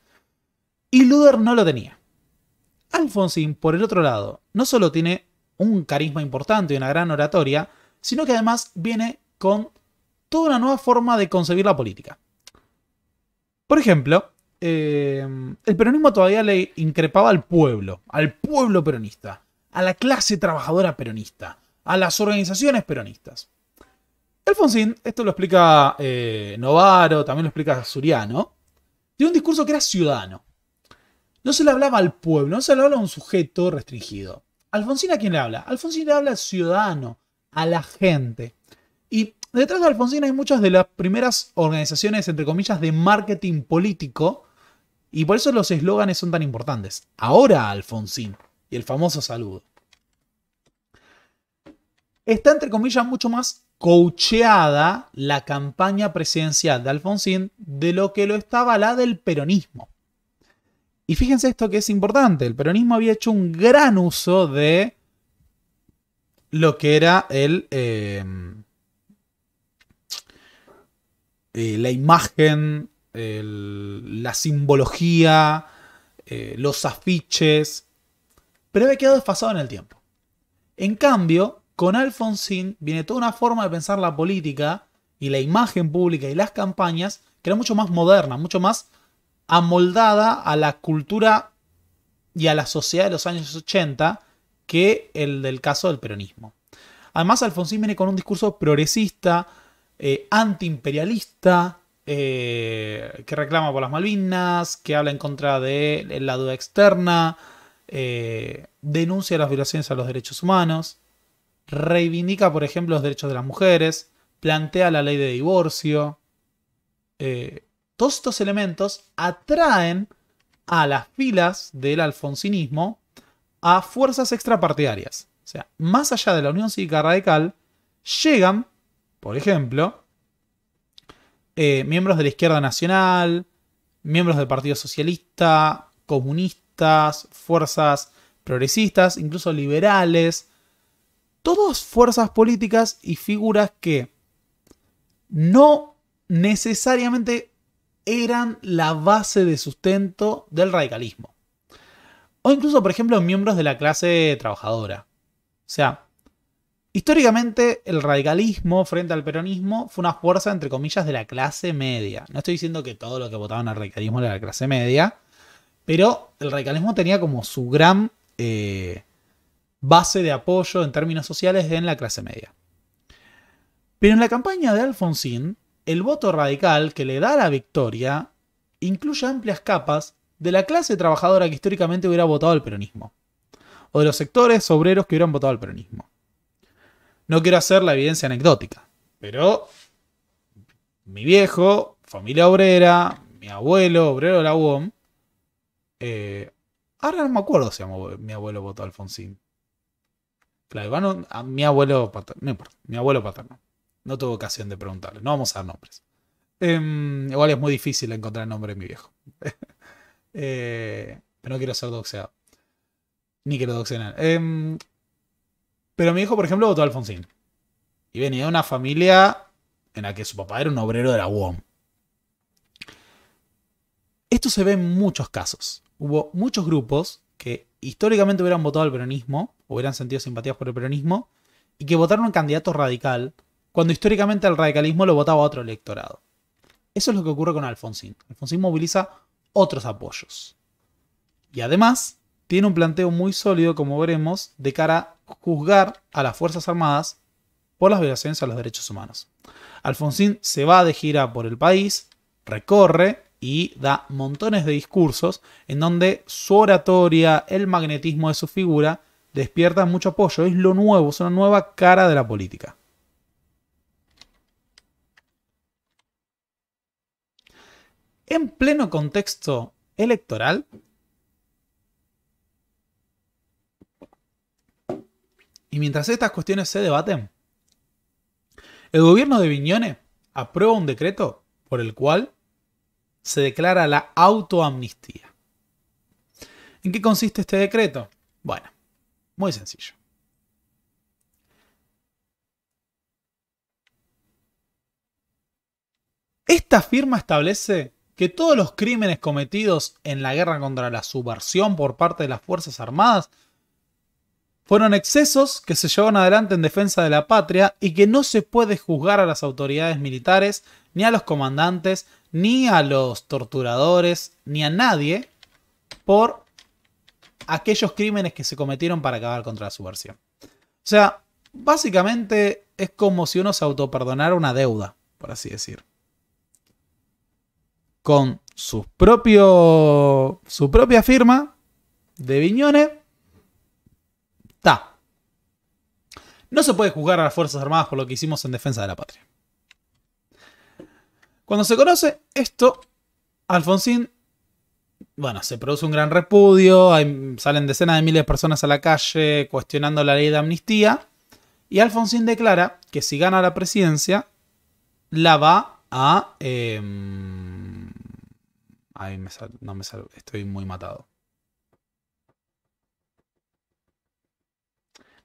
Y Luder no lo tenía. Alfonsín, por el otro lado, no solo tiene un carisma importante y una gran oratoria, sino que además viene con toda una nueva forma de concebir la política. Por ejemplo, eh, el peronismo todavía le increpaba al pueblo, al pueblo peronista, a la clase trabajadora peronista, a las organizaciones peronistas. Alfonsín, esto lo explica eh, Novaro, también lo explica Suriano, tiene un discurso que era ciudadano. No se le hablaba al pueblo, no se le hablaba a un sujeto restringido. Alfonsín a quién le habla? Alfonsín le habla al ciudadano, a la gente. Y detrás de Alfonsín hay muchas de las primeras organizaciones, entre comillas, de marketing político y por eso los eslóganes son tan importantes. Ahora Alfonsín y el famoso saludo. Está entre comillas mucho más coacheada la campaña presidencial de Alfonsín de lo que lo estaba la del peronismo. Y fíjense esto que es importante, el peronismo había hecho un gran uso de lo que era el, eh, eh, la imagen la simbología, eh, los afiches, pero había quedado desfasado en el tiempo. En cambio, con Alfonsín viene toda una forma de pensar la política y la imagen pública y las campañas que era mucho más moderna, mucho más amoldada a la cultura y a la sociedad de los años 80 que el del caso del peronismo. Además, Alfonsín viene con un discurso progresista, eh, antiimperialista, eh, que reclama por las Malvinas, que habla en contra de la duda externa, eh, denuncia las violaciones a los derechos humanos, reivindica, por ejemplo, los derechos de las mujeres, plantea la ley de divorcio. Eh, todos estos elementos atraen a las filas del alfonsinismo a fuerzas extrapartidarias. O sea, más allá de la Unión Cívica Radical, llegan, por ejemplo, eh, miembros de la izquierda nacional, miembros del Partido Socialista, comunistas, fuerzas progresistas, incluso liberales, todas fuerzas políticas y figuras que no necesariamente eran la base de sustento del radicalismo. O incluso, por ejemplo, miembros de la clase trabajadora. O sea, Históricamente, el radicalismo frente al peronismo fue una fuerza, entre comillas, de la clase media. No estoy diciendo que todo lo que votaban al radicalismo era la clase media, pero el radicalismo tenía como su gran eh, base de apoyo en términos sociales en la clase media. Pero en la campaña de Alfonsín, el voto radical que le da la victoria incluye amplias capas de la clase trabajadora que históricamente hubiera votado al peronismo, o de los sectores obreros que hubieran votado al peronismo. No quiero hacer la evidencia anecdótica, pero mi viejo, familia obrera, mi abuelo, obrero de la UOM, eh, ahora no me acuerdo si mi abuelo votó Alfonsín. Claro, mi abuelo paterno, no importa, mi abuelo paterno. No tuve ocasión de preguntarle, no vamos a dar nombres. Em, igual es muy difícil encontrar el nombre de mi viejo. [laughs] Eh, pero no quiero ser doxeado. Ni quiero doxear. Em, pero mi hijo, por ejemplo, votó a Alfonsín. Y venía de una familia en la que su papá era un obrero de la UOM. Esto se ve en muchos casos. Hubo muchos grupos que históricamente hubieran votado al peronismo, hubieran sentido simpatías por el peronismo, y que votaron a un candidato radical, cuando históricamente el radicalismo lo votaba otro electorado. Eso es lo que ocurre con Alfonsín. Alfonsín moviliza otros apoyos. Y además, tiene un planteo muy sólido, como veremos, de cara a juzgar a las Fuerzas Armadas por las violaciones a los derechos humanos. Alfonsín se va de gira por el país, recorre y da montones de discursos en donde su oratoria, el magnetismo de su figura, despierta mucho apoyo. Es lo nuevo, es una nueva cara de la política. En pleno contexto electoral, Y mientras estas cuestiones se debaten, el gobierno de Viñone aprueba un decreto por el cual se declara la autoamnistía. ¿En qué consiste este decreto? Bueno, muy sencillo. Esta firma establece que todos los crímenes cometidos en la guerra contra la subversión por parte de las Fuerzas Armadas fueron excesos que se llevaron adelante en defensa de la patria y que no se puede juzgar a las autoridades militares, ni a los comandantes, ni a los torturadores, ni a nadie por aquellos crímenes que se cometieron para acabar contra la subversión. O sea, básicamente es como si uno se autoperdonara una deuda, por así decir. Con su, propio, su propia firma de Viñones No se puede juzgar a las Fuerzas Armadas por lo que hicimos en defensa de la patria. Cuando se conoce esto, Alfonsín, bueno, se produce un gran repudio, salen decenas de miles de personas a la calle cuestionando la ley de amnistía, y Alfonsín declara que si gana la presidencia, la va a... Em, ay, no me estoy muy matado.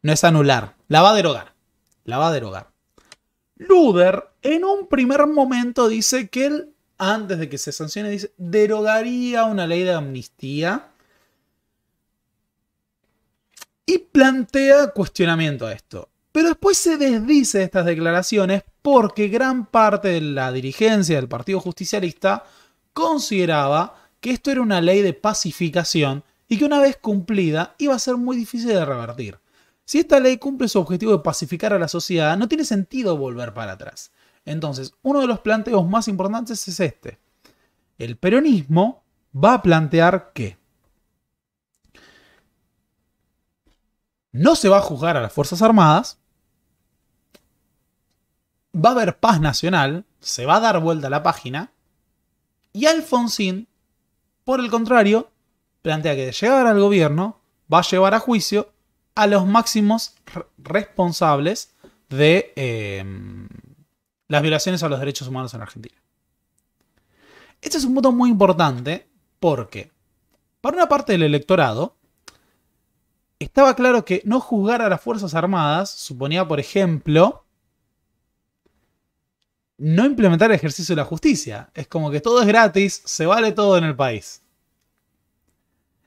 no es anular, la va a derogar, la va a derogar. Luder en un primer momento dice que él, antes de que se sancione, dice, derogaría una ley de amnistía y plantea cuestionamiento a esto. Pero después se desdice de estas declaraciones porque gran parte de la dirigencia del Partido Justicialista consideraba que esto era una ley de pacificación y que una vez cumplida iba a ser muy difícil de revertir. Si esta ley cumple su objetivo de pacificar a la sociedad, no tiene sentido volver para atrás. Entonces, uno de los planteos más importantes es este. El peronismo va a plantear que no se va a juzgar a las Fuerzas Armadas, va a haber paz nacional, se va a dar vuelta la página, y Alfonsín, por el contrario, plantea que de llegar al gobierno va a llevar a juicio a los máximos responsables de eh, las violaciones a los derechos humanos en Argentina. Este es un punto muy importante porque, para una parte del electorado, estaba claro que no juzgar a las Fuerzas Armadas suponía, por ejemplo, no implementar el ejercicio de la justicia. Es como que todo es gratis, se vale todo en el país.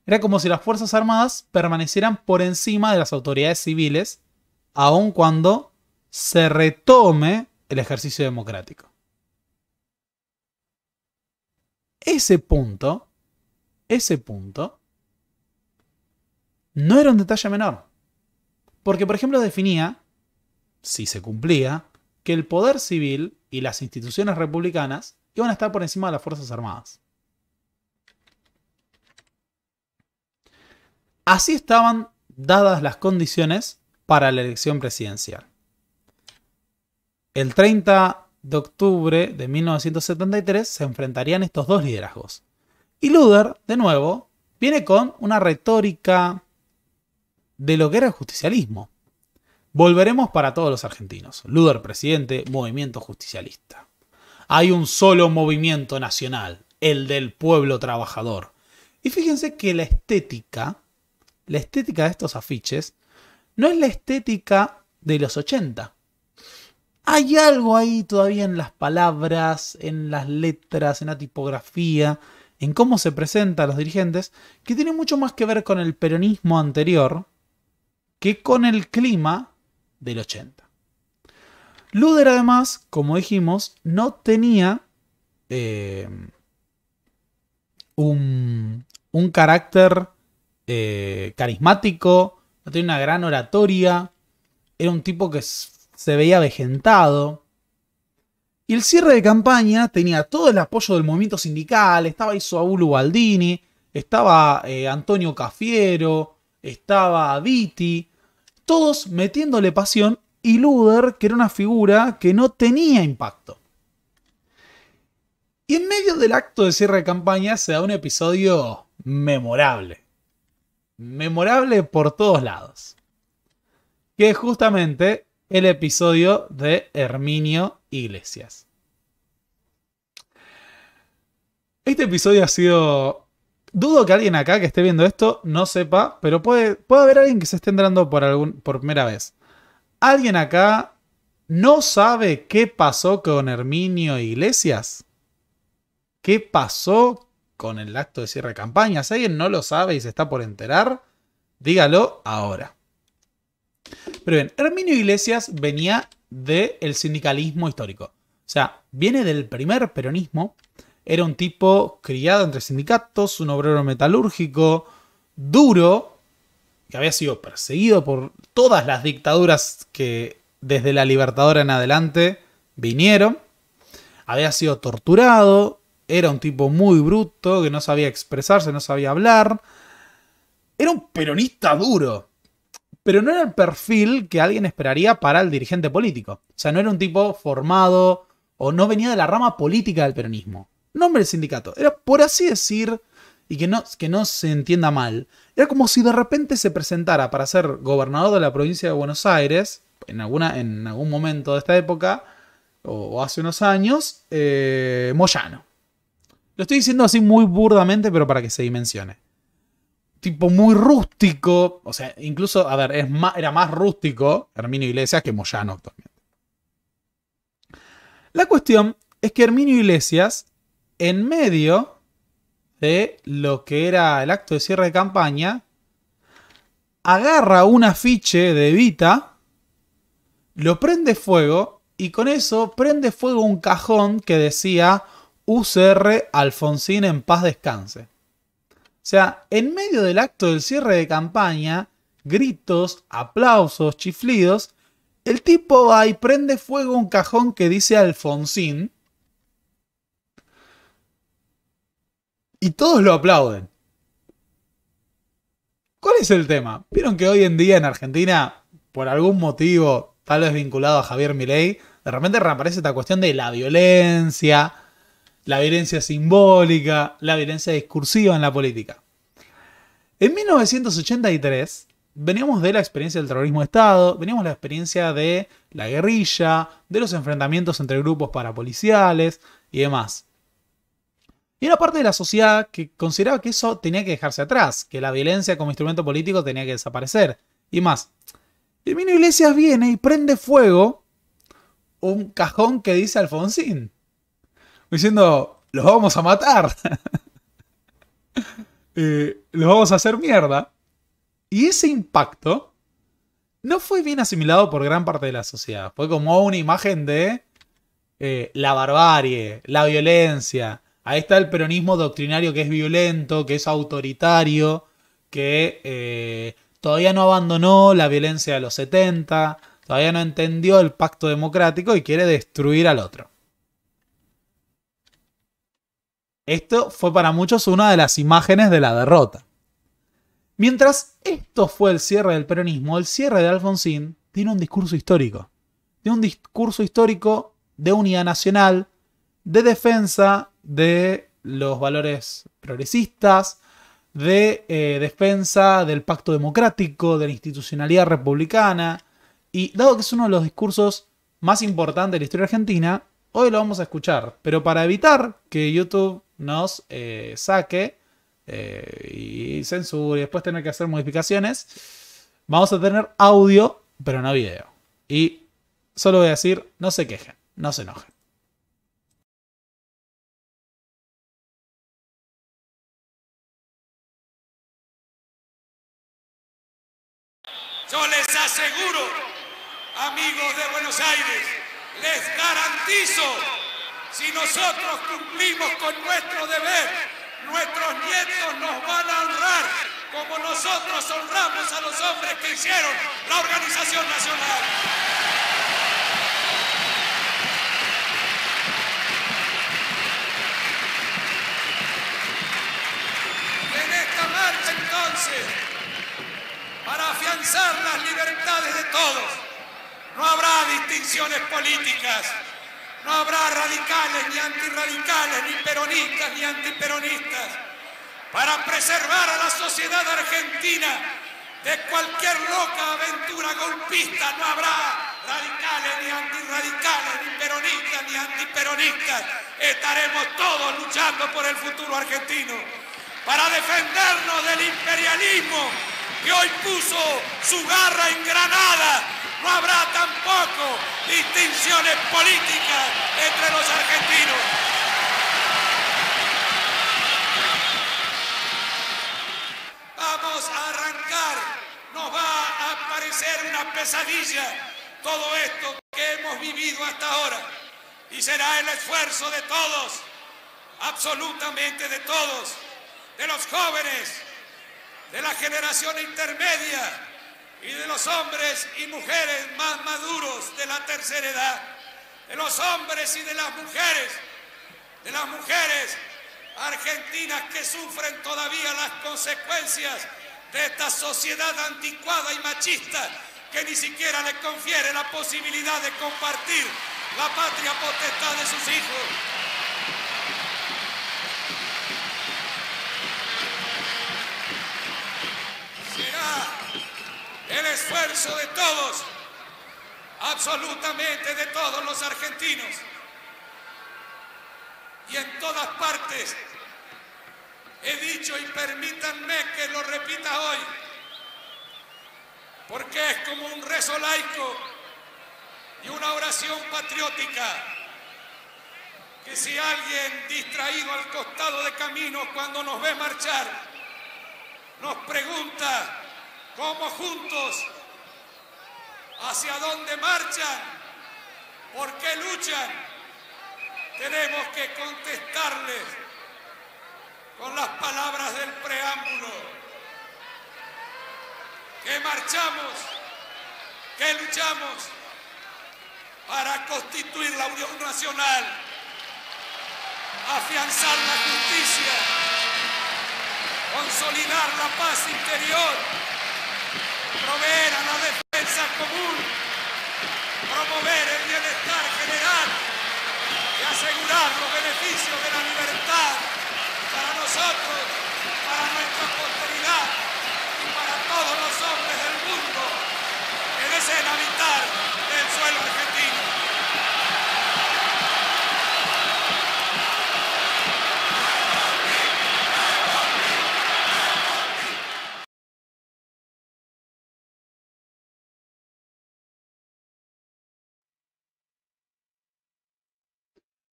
Era como si las Fuerzas Armadas permanecieran por encima de las autoridades civiles, aun cuando se retome el ejercicio democrático. Ese punto, ese punto, no era un detalle menor. Porque, por ejemplo, definía, si se cumplía, que el poder civil y las instituciones republicanas iban a estar por encima de las Fuerzas Armadas. Así estaban dadas las condiciones para la elección presidencial. El 30 de octubre de 1973 se enfrentarían estos dos liderazgos. Y Luder, de nuevo, viene con una retórica de lo que era el justicialismo. Volveremos para todos los argentinos. Luder presidente, movimiento justicialista. Hay un solo movimiento nacional, el del pueblo trabajador. Y fíjense que la estética la estética de estos afiches no es la estética de los 80. Hay algo ahí todavía en las palabras, en las letras, en la tipografía, en cómo se presentan los dirigentes, que tiene mucho más que ver con el peronismo anterior que con el clima del 80. Luder además, como dijimos, no tenía eh, un, un carácter eh, carismático, no tenía una gran oratoria, era un tipo que se veía vejentado Y el cierre de campaña tenía todo el apoyo del movimiento sindical, estaba ahí Saúl estaba eh, Antonio Cafiero, estaba Viti, todos metiéndole pasión y Luder, que era una figura que no tenía impacto. Y en medio del acto de cierre de campaña se da un episodio memorable memorable por todos lados. Que es justamente el episodio de Herminio Iglesias. Este episodio ha sido... Dudo que alguien acá que esté viendo esto no sepa, pero puede, haber alguien que se esté entrando por, algún, por primera vez. ¿Alguien acá no sabe qué pasó con Herminio Iglesias? ¿Qué pasó con el acto de cierre de campaña. Si alguien no lo sabe y se está por enterar, dígalo ahora. Pero bien, Herminio Iglesias venía del sindicalismo histórico. O sea, viene del primer peronismo. Era un tipo criado entre sindicatos, un obrero metalúrgico, duro, que había sido perseguido por todas las dictaduras que desde la Libertadora en adelante vinieron. Había sido torturado, era un tipo muy bruto, que no sabía expresarse, no sabía hablar. Era un peronista duro. Pero no era el perfil que alguien esperaría para el dirigente político. O sea, no era un tipo formado o no venía de la rama política del peronismo. Nombre del sindicato. Era, por así decir, y que no, que no se entienda mal, era como si de repente se presentara para ser gobernador de la provincia de Buenos Aires, en, alguna, en algún momento de esta época, o, hace unos años, eh, Moyano. Lo estoy diciendo así muy burdamente, pero para que se dimensione. Tipo muy rústico, o sea, incluso, a ver, es era más rústico Herminio Iglesias que Moyano actualmente. La cuestión es que Herminio Iglesias, en medio de lo que era el acto de cierre de campaña, agarra un afiche de Vita, lo prende fuego y con eso prende fuego un cajón que decía UCR Alfonsín en paz descanse. O sea, en medio del acto del cierre de campaña, gritos, aplausos, chiflidos, el tipo va y prende fuego un cajón que dice Alfonsín. Y todos lo aplauden. ¿Cuál es el tema? Vieron que hoy en día en Argentina, por algún motivo, tal vez vinculado a Javier Milei, de repente reaparece esta cuestión de la violencia, la violencia simbólica, la violencia discursiva en la política. En 1983 veníamos de la experiencia del terrorismo de Estado, veníamos de la experiencia de la guerrilla, de los enfrentamientos entre grupos parapoliciales y demás. Y una parte de la sociedad que consideraba que eso tenía que dejarse atrás, que la violencia como instrumento político tenía que desaparecer. Y más, Mino Iglesias viene y prende fuego un cajón que dice Alfonsín diciendo, los vamos a matar. [laughs] Eh, los vamos a hacer mierda. Y ese impacto no fue bien asimilado por gran parte de la sociedad. Fue como una imagen de eh, la barbarie, la violencia. Ahí está el peronismo doctrinario que es violento, que es autoritario, que eh, todavía no abandonó la violencia de los 70, todavía no entendió el pacto democrático y quiere destruir al otro. Esto fue para muchos una de las imágenes de la derrota. Mientras esto fue el cierre del peronismo, el cierre de Alfonsín tiene un discurso histórico. Tiene un discurso histórico de unidad nacional, de defensa de los valores progresistas, de eh, defensa del pacto democrático, de la institucionalidad republicana. Y dado que es uno de los discursos más importantes de la historia argentina, Hoy lo vamos a escuchar, pero para evitar que YouTube nos eh, saque eh, y censure y después tener que hacer modificaciones, vamos a tener audio, pero no video. Y solo voy a decir, no se quejen, no se enojen. Yo les aseguro, amigos de Buenos Aires, les garantizo, si nosotros cumplimos con nuestro deber, nuestros nietos nos van a honrar como nosotros honramos a los hombres que hicieron la Organización Nacional. En esta marcha entonces, para afianzar las libertades de todos, no habrá distinciones políticas. No habrá radicales, ni antirradicales, ni peronistas, ni antiperonistas. Para preservar a la sociedad argentina de cualquier loca aventura golpista no habrá radicales, ni antirradicales, ni peronistas, ni antiperonistas. Estaremos todos luchando por el futuro argentino, para defendernos del imperialismo que hoy puso su garra en Granada no habrá tampoco distinciones políticas entre los argentinos. Vamos a arrancar, nos va a parecer una pesadilla todo esto que hemos vivido hasta ahora y será el esfuerzo de todos, absolutamente de todos, de los jóvenes, de la generación intermedia, y de los hombres y mujeres más maduros de la tercera edad, de los hombres y de las mujeres, de las mujeres argentinas que sufren todavía las consecuencias de esta sociedad anticuada y machista que ni siquiera les confiere la posibilidad de compartir la patria potestad de sus hijos. Será el esfuerzo de todos, absolutamente de todos los argentinos. Y en todas partes he dicho, y permítanme que lo repita hoy, porque es como un rezo laico y una oración patriótica que si alguien distraído al costado de camino cuando nos ve marchar nos pregunta cómo juntos, hacia dónde marchan, por qué luchan, tenemos que contestarles con las palabras del preámbulo, que marchamos, que luchamos para constituir la Unión Nacional, afianzar la justicia, consolidar la paz interior, proveer a la defensa común, promover el bienestar general y asegurar los beneficios de la libertad para nosotros, para nuestra posteridad y para todos los hombres del mundo que deseen habitar.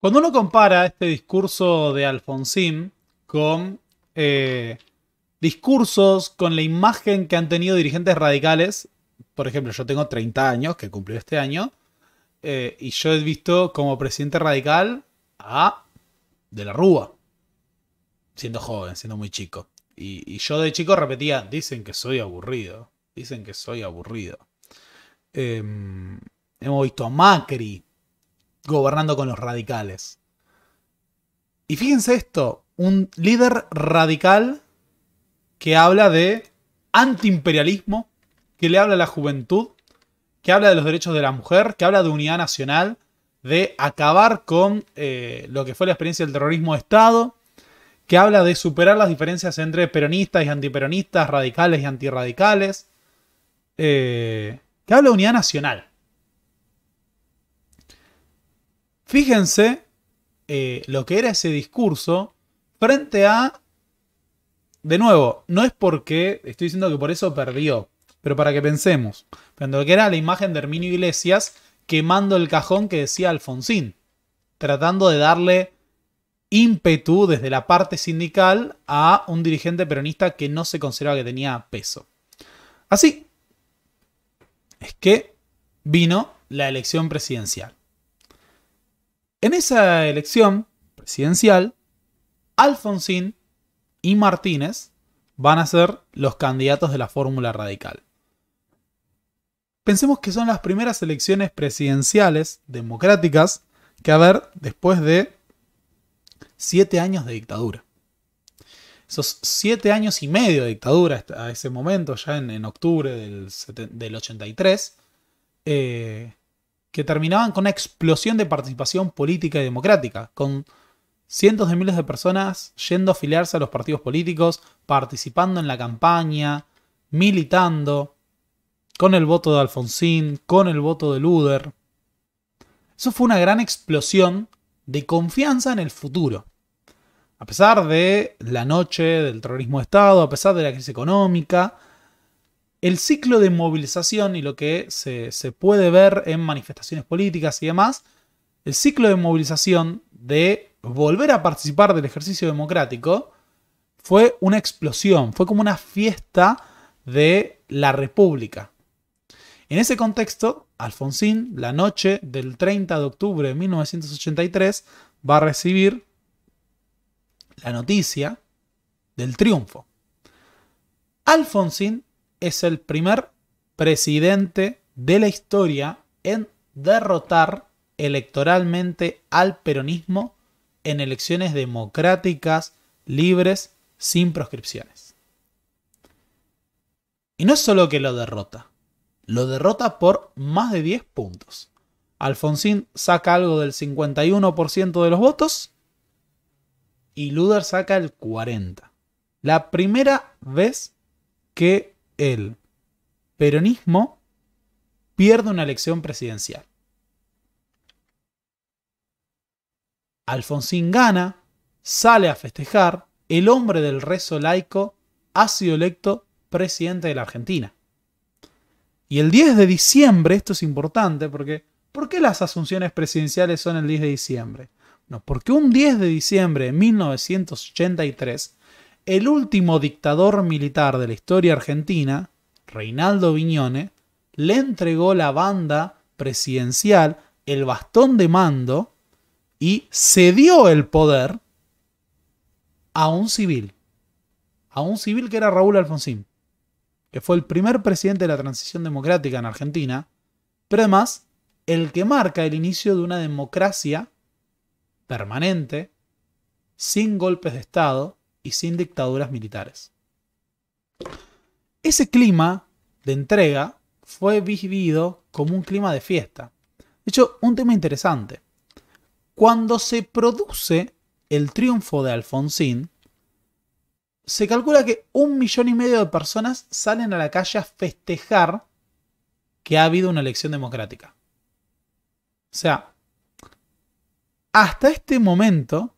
Cuando uno compara este discurso de Alfonsín con eh, discursos, con la imagen que han tenido dirigentes radicales, por ejemplo, yo tengo 30 años, que cumplió este año, eh, y yo he visto como presidente radical a De la Rúa, siendo joven, siendo muy chico. Y, yo de chico repetía, dicen que soy aburrido, dicen que soy aburrido. Em, hemos visto a Macri, gobernando con los radicales. Y fíjense esto, un líder radical que habla de antiimperialismo, que le habla a la juventud, que habla de los derechos de la mujer, que habla de unidad nacional, de acabar con eh, lo que fue la experiencia del terrorismo de Estado, que habla de superar las diferencias entre peronistas y antiperonistas, radicales y antirradicales, eh, que habla de unidad nacional. Fíjense eh, lo que era ese discurso frente a... De nuevo, no es porque estoy diciendo que por eso perdió, pero para que pensemos, frente a lo que era la imagen de Herminio Iglesias quemando el cajón que decía Alfonsín, tratando de darle ímpetu desde la parte sindical a un dirigente peronista que no se consideraba que tenía peso. Así es que vino la elección presidencial. En esa elección presidencial, Alfonsín y Martínez van a ser los candidatos de la fórmula radical. Pensemos que son las primeras elecciones presidenciales democráticas que haber después de siete años de dictadura. Esos siete años y medio de dictadura a ese momento, ya en, octubre del, del 83, eh, que terminaban con una explosión de participación política y democrática, con cientos de miles de personas yendo a afiliarse a los partidos políticos, participando en la campaña, militando, con el voto de Alfonsín, con el voto de Luder. Eso fue una gran explosión de confianza en el futuro. A pesar de la noche del terrorismo de Estado, a pesar de la crisis económica, el ciclo de movilización y lo que se, puede ver en manifestaciones políticas y demás, el ciclo de movilización de volver a participar del ejercicio democrático fue una explosión, fue como una fiesta de la República. En ese contexto, Alfonsín, la noche del 30 de octubre de 1983, va a recibir la noticia del triunfo. Alfonsín es el primer presidente de la historia en derrotar electoralmente al peronismo en elecciones democráticas, libres, sin proscripciones. Y no es solo que lo derrota, lo derrota por más de 10 puntos. Alfonsín saca algo del 51% de los votos y Luder saca el 40%. La primera vez que el peronismo pierde una elección presidencial. Alfonsín gana, sale a festejar, el hombre del rezo laico ha sido electo presidente de la Argentina. Y el 10 de diciembre, esto es importante porque ¿por qué las asunciones presidenciales son el 10 de diciembre? No, porque un 10 de diciembre de 1983 el último dictador militar de la historia argentina, Reinaldo Viñone, le entregó la banda presidencial, el bastón de mando, y cedió el poder a un civil, a un civil que era Raúl Alfonsín, que fue el primer presidente de la transición democrática en Argentina, pero además el que marca el inicio de una democracia permanente, sin golpes de Estado, y sin dictaduras militares. Ese clima de entrega fue vivido como un clima de fiesta. De hecho, un tema interesante. Cuando se produce el triunfo de Alfonsín, se calcula que un millón y medio de personas salen a la calle a festejar que ha habido una elección democrática. O sea, hasta este momento,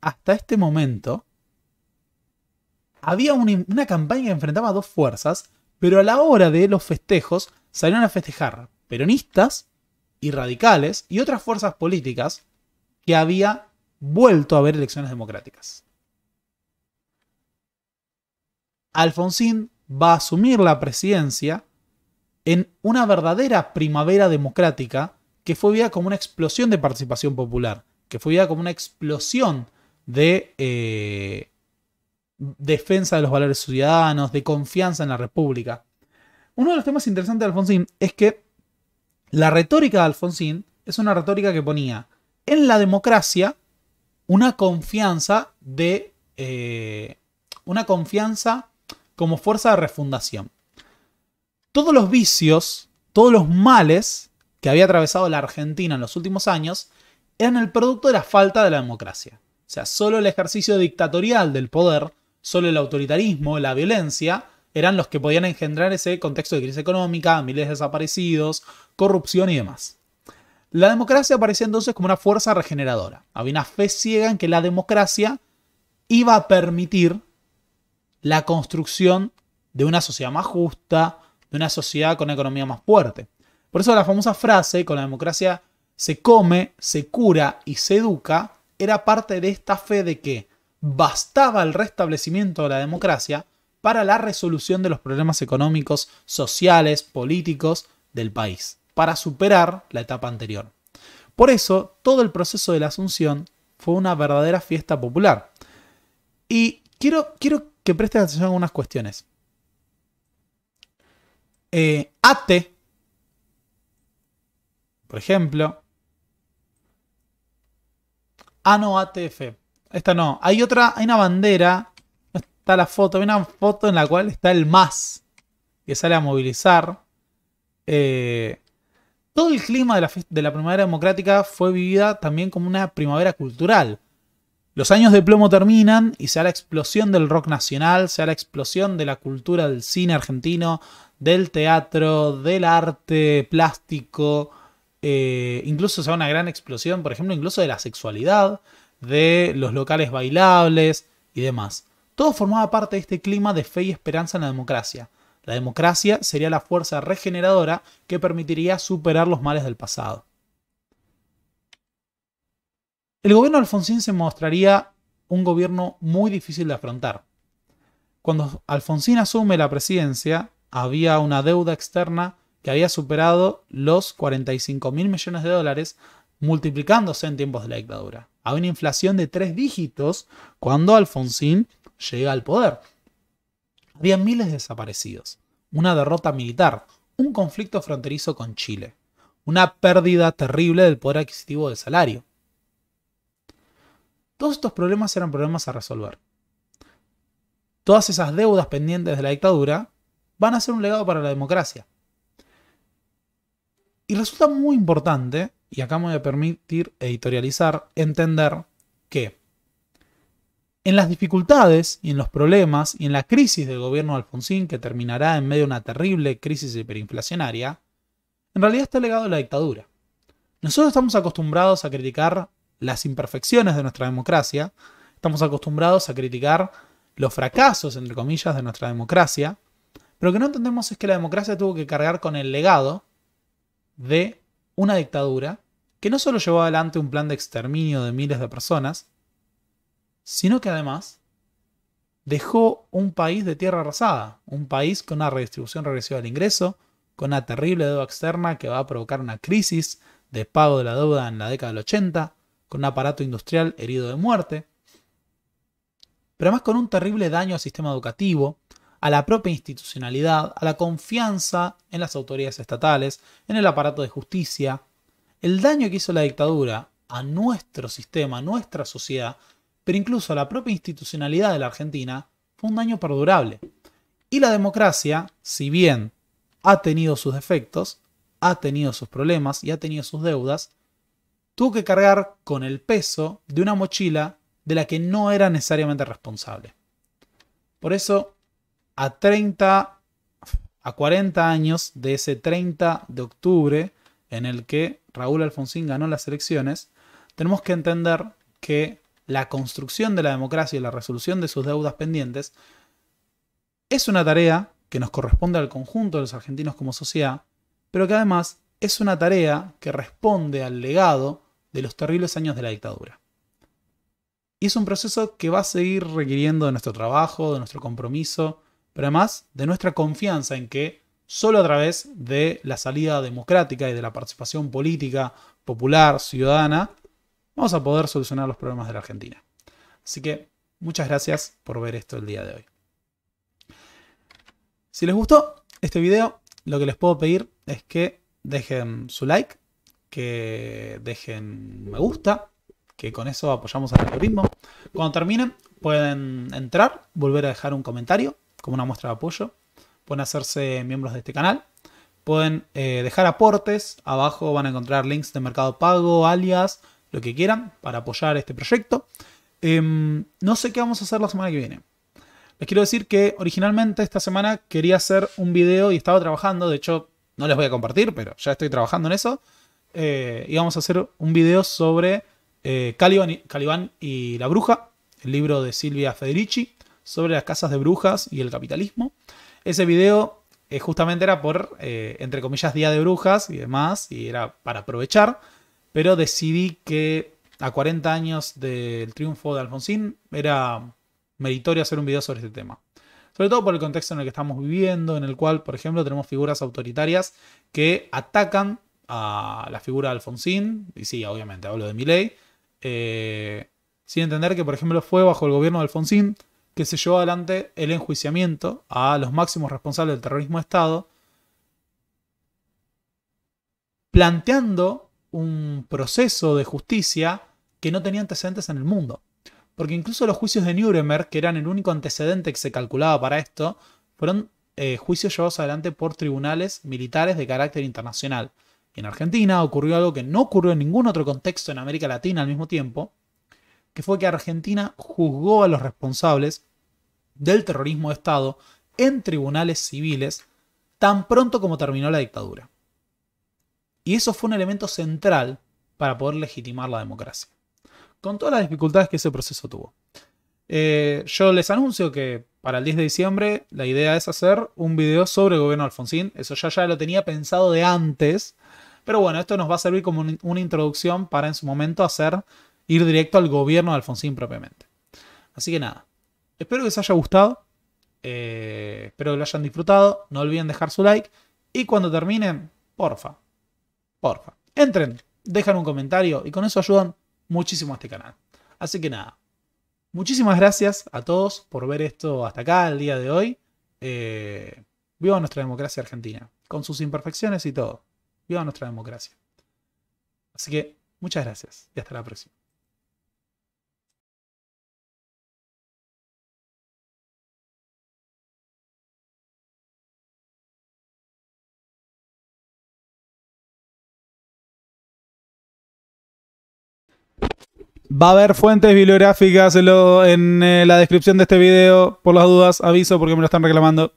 hasta este momento, había una, campaña que enfrentaba a dos fuerzas, pero a la hora de los festejos salieron a festejar peronistas y radicales y otras fuerzas políticas que había vuelto a haber elecciones democráticas. Alfonsín va a asumir la presidencia en una verdadera primavera democrática que fue vida como una explosión de participación popular, que fue vida como una explosión de eh, defensa de los valores ciudadanos, de confianza en la República. Uno de los temas interesantes de Alfonsín es que la retórica de Alfonsín es una retórica que ponía en la democracia una confianza de... Eh, una confianza como fuerza de refundación. Todos los vicios, todos los males que había atravesado la Argentina en los últimos años eran el producto de la falta de la democracia. O sea, solo el ejercicio dictatorial del poder solo el autoritarismo, la violencia, eran los que podían engendrar ese contexto de crisis económica, miles de desaparecidos, corrupción y demás. La democracia aparecía entonces como una fuerza regeneradora. Había una fe ciega en que la democracia iba a permitir la construcción de una sociedad más justa, de una sociedad con una economía más fuerte. Por eso la famosa frase, con la democracia se come, se cura y se educa, era parte de esta fe de que bastaba el restablecimiento de la democracia para la resolución de los problemas económicos, sociales, políticos del país, para superar la etapa anterior. Por eso, todo el proceso de la Asunción fue una verdadera fiesta popular. Y quiero, quiero que presten atención a algunas cuestiones. Eh, Ate, por ejemplo. ano ATF. Esta no. Hay otra, hay una bandera. está la foto. Hay una foto en la cual está el MAS Que sale a movilizar. Eh, todo el clima de la, primavera democrática fue vivida también como una primavera cultural. Los años de plomo terminan y sea la explosión del rock nacional, sea la explosión de la cultura del cine argentino, del teatro, del arte plástico, eh, incluso sea una gran explosión, por ejemplo, incluso de la sexualidad, de los locales bailables y demás. Todo formaba parte de este clima de fe y esperanza en la democracia. La democracia sería la fuerza regeneradora que permitiría superar los males del pasado. El gobierno de Alfonsín se mostraría un gobierno muy difícil de afrontar. Cuando Alfonsín asume la presidencia, había una deuda externa que había superado los 45 mil millones de dólares, multiplicándose en tiempos de la dictadura. Había una inflación de tres dígitos cuando Alfonsín llega al poder. Había miles de desaparecidos, una derrota militar, un conflicto fronterizo con Chile, una pérdida terrible del poder adquisitivo de salario. Todos estos problemas eran problemas a resolver. Todas esas deudas pendientes de la dictadura van a ser un legado para la democracia. Y resulta muy importante y acá me a permitir editorializar, entender que en las dificultades y en los problemas y en la crisis del gobierno de Alfonsín, que terminará en medio de una terrible crisis hiperinflacionaria, en realidad está legado la dictadura. Nosotros estamos acostumbrados a criticar las imperfecciones de nuestra democracia, estamos acostumbrados a criticar los fracasos, entre comillas, de nuestra democracia, pero lo que no entendemos es que la democracia tuvo que cargar con el legado de una dictadura que no solo llevó adelante un plan de exterminio de miles de personas, sino que además dejó un país de tierra arrasada, un país con una redistribución regresiva del ingreso, con una terrible deuda externa que va a provocar una crisis de pago de la deuda en la década del 80, con un aparato industrial herido de muerte, pero además con un terrible daño al sistema educativo, a la propia institucionalidad, a la confianza en las autoridades estatales, en el aparato de justicia. El daño que hizo la dictadura a nuestro sistema, a nuestra sociedad, pero incluso a la propia institucionalidad de la Argentina, fue un daño perdurable. Y la democracia, si bien ha tenido sus defectos, ha tenido sus problemas y ha tenido sus deudas, tuvo que cargar con el peso de una mochila de la que no era necesariamente responsable. Por eso a 30, a 40 años de ese 30 de octubre en el que Raúl Alfonsín ganó las elecciones, tenemos que entender que la construcción de la democracia y la resolución de sus deudas pendientes es una tarea que nos corresponde al conjunto de los argentinos como sociedad, pero que además es una tarea que responde al legado de los terribles años de la dictadura. Y es un proceso que va a seguir requiriendo de nuestro trabajo, de nuestro compromiso, pero además de nuestra confianza en que solo a través de la salida democrática y de la participación política, popular, ciudadana, vamos a poder solucionar los problemas de la Argentina. Así que muchas gracias por ver esto el día de hoy. Si les gustó este video, lo que les puedo pedir es que dejen su like, que dejen me gusta, que con eso apoyamos al algoritmo. Cuando terminen, pueden entrar, volver a dejar un comentario como una muestra de apoyo. Pueden hacerse miembros de este canal. Pueden eh, dejar aportes. Abajo van a encontrar links de Mercado Pago, alias, lo que quieran para apoyar este proyecto. Em, no sé qué vamos a hacer la semana que viene. Les quiero decir que originalmente esta semana quería hacer un video y estaba trabajando. De hecho, no les voy a compartir, pero ya estoy trabajando en eso. y eh, vamos a hacer un video sobre eh, Caliban, y, la Bruja, el libro de Silvia Federici sobre las casas de brujas y el capitalismo. Ese video eh, justamente era por, eh, entre comillas, Día de Brujas y demás, y era para aprovechar, pero decidí que a 40 años del triunfo de Alfonsín era meritorio hacer un video sobre este tema. Sobre todo por el contexto en el que estamos viviendo, en el cual, por ejemplo, tenemos figuras autoritarias que atacan a la figura de Alfonsín, y sí, obviamente hablo de Miley. Eh, sin entender que, por ejemplo, fue bajo el gobierno de Alfonsín que se llevó adelante el enjuiciamiento a los máximos responsables del terrorismo de Estado, planteando un proceso de justicia que no tenía antecedentes en el mundo. Porque incluso los juicios de Nuremberg, que eran el único antecedente que se calculaba para esto, fueron eh, juicios llevados adelante por tribunales militares de carácter internacional. Y en Argentina ocurrió algo que no ocurrió en ningún otro contexto en América Latina al mismo tiempo, que fue que Argentina juzgó a los responsables del terrorismo de Estado en tribunales civiles tan pronto como terminó la dictadura. Y eso fue un elemento central para poder legitimar la democracia, con todas las dificultades que ese proceso tuvo. Eh, yo les anuncio que para el 10 de diciembre la idea es hacer un video sobre el gobierno Alfonsín, eso ya, ya lo tenía pensado de antes, pero bueno, esto nos va a servir como una introducción para en su momento hacer ir directo al gobierno de Alfonsín propiamente. Así que nada, espero que les haya gustado, eh, espero que lo hayan disfrutado, no olviden dejar su like y cuando terminen, porfa, porfa, entren, dejan un comentario y con eso ayudan muchísimo a este canal. Así que nada, muchísimas gracias a todos por ver esto hasta acá, el día de hoy. Eh, viva nuestra democracia argentina, con sus imperfecciones y todo. Viva nuestra democracia. Así que muchas gracias y hasta la próxima. Va a haber fuentes bibliográficas en, eh, la descripción de este video. Por las dudas, aviso porque me lo están reclamando.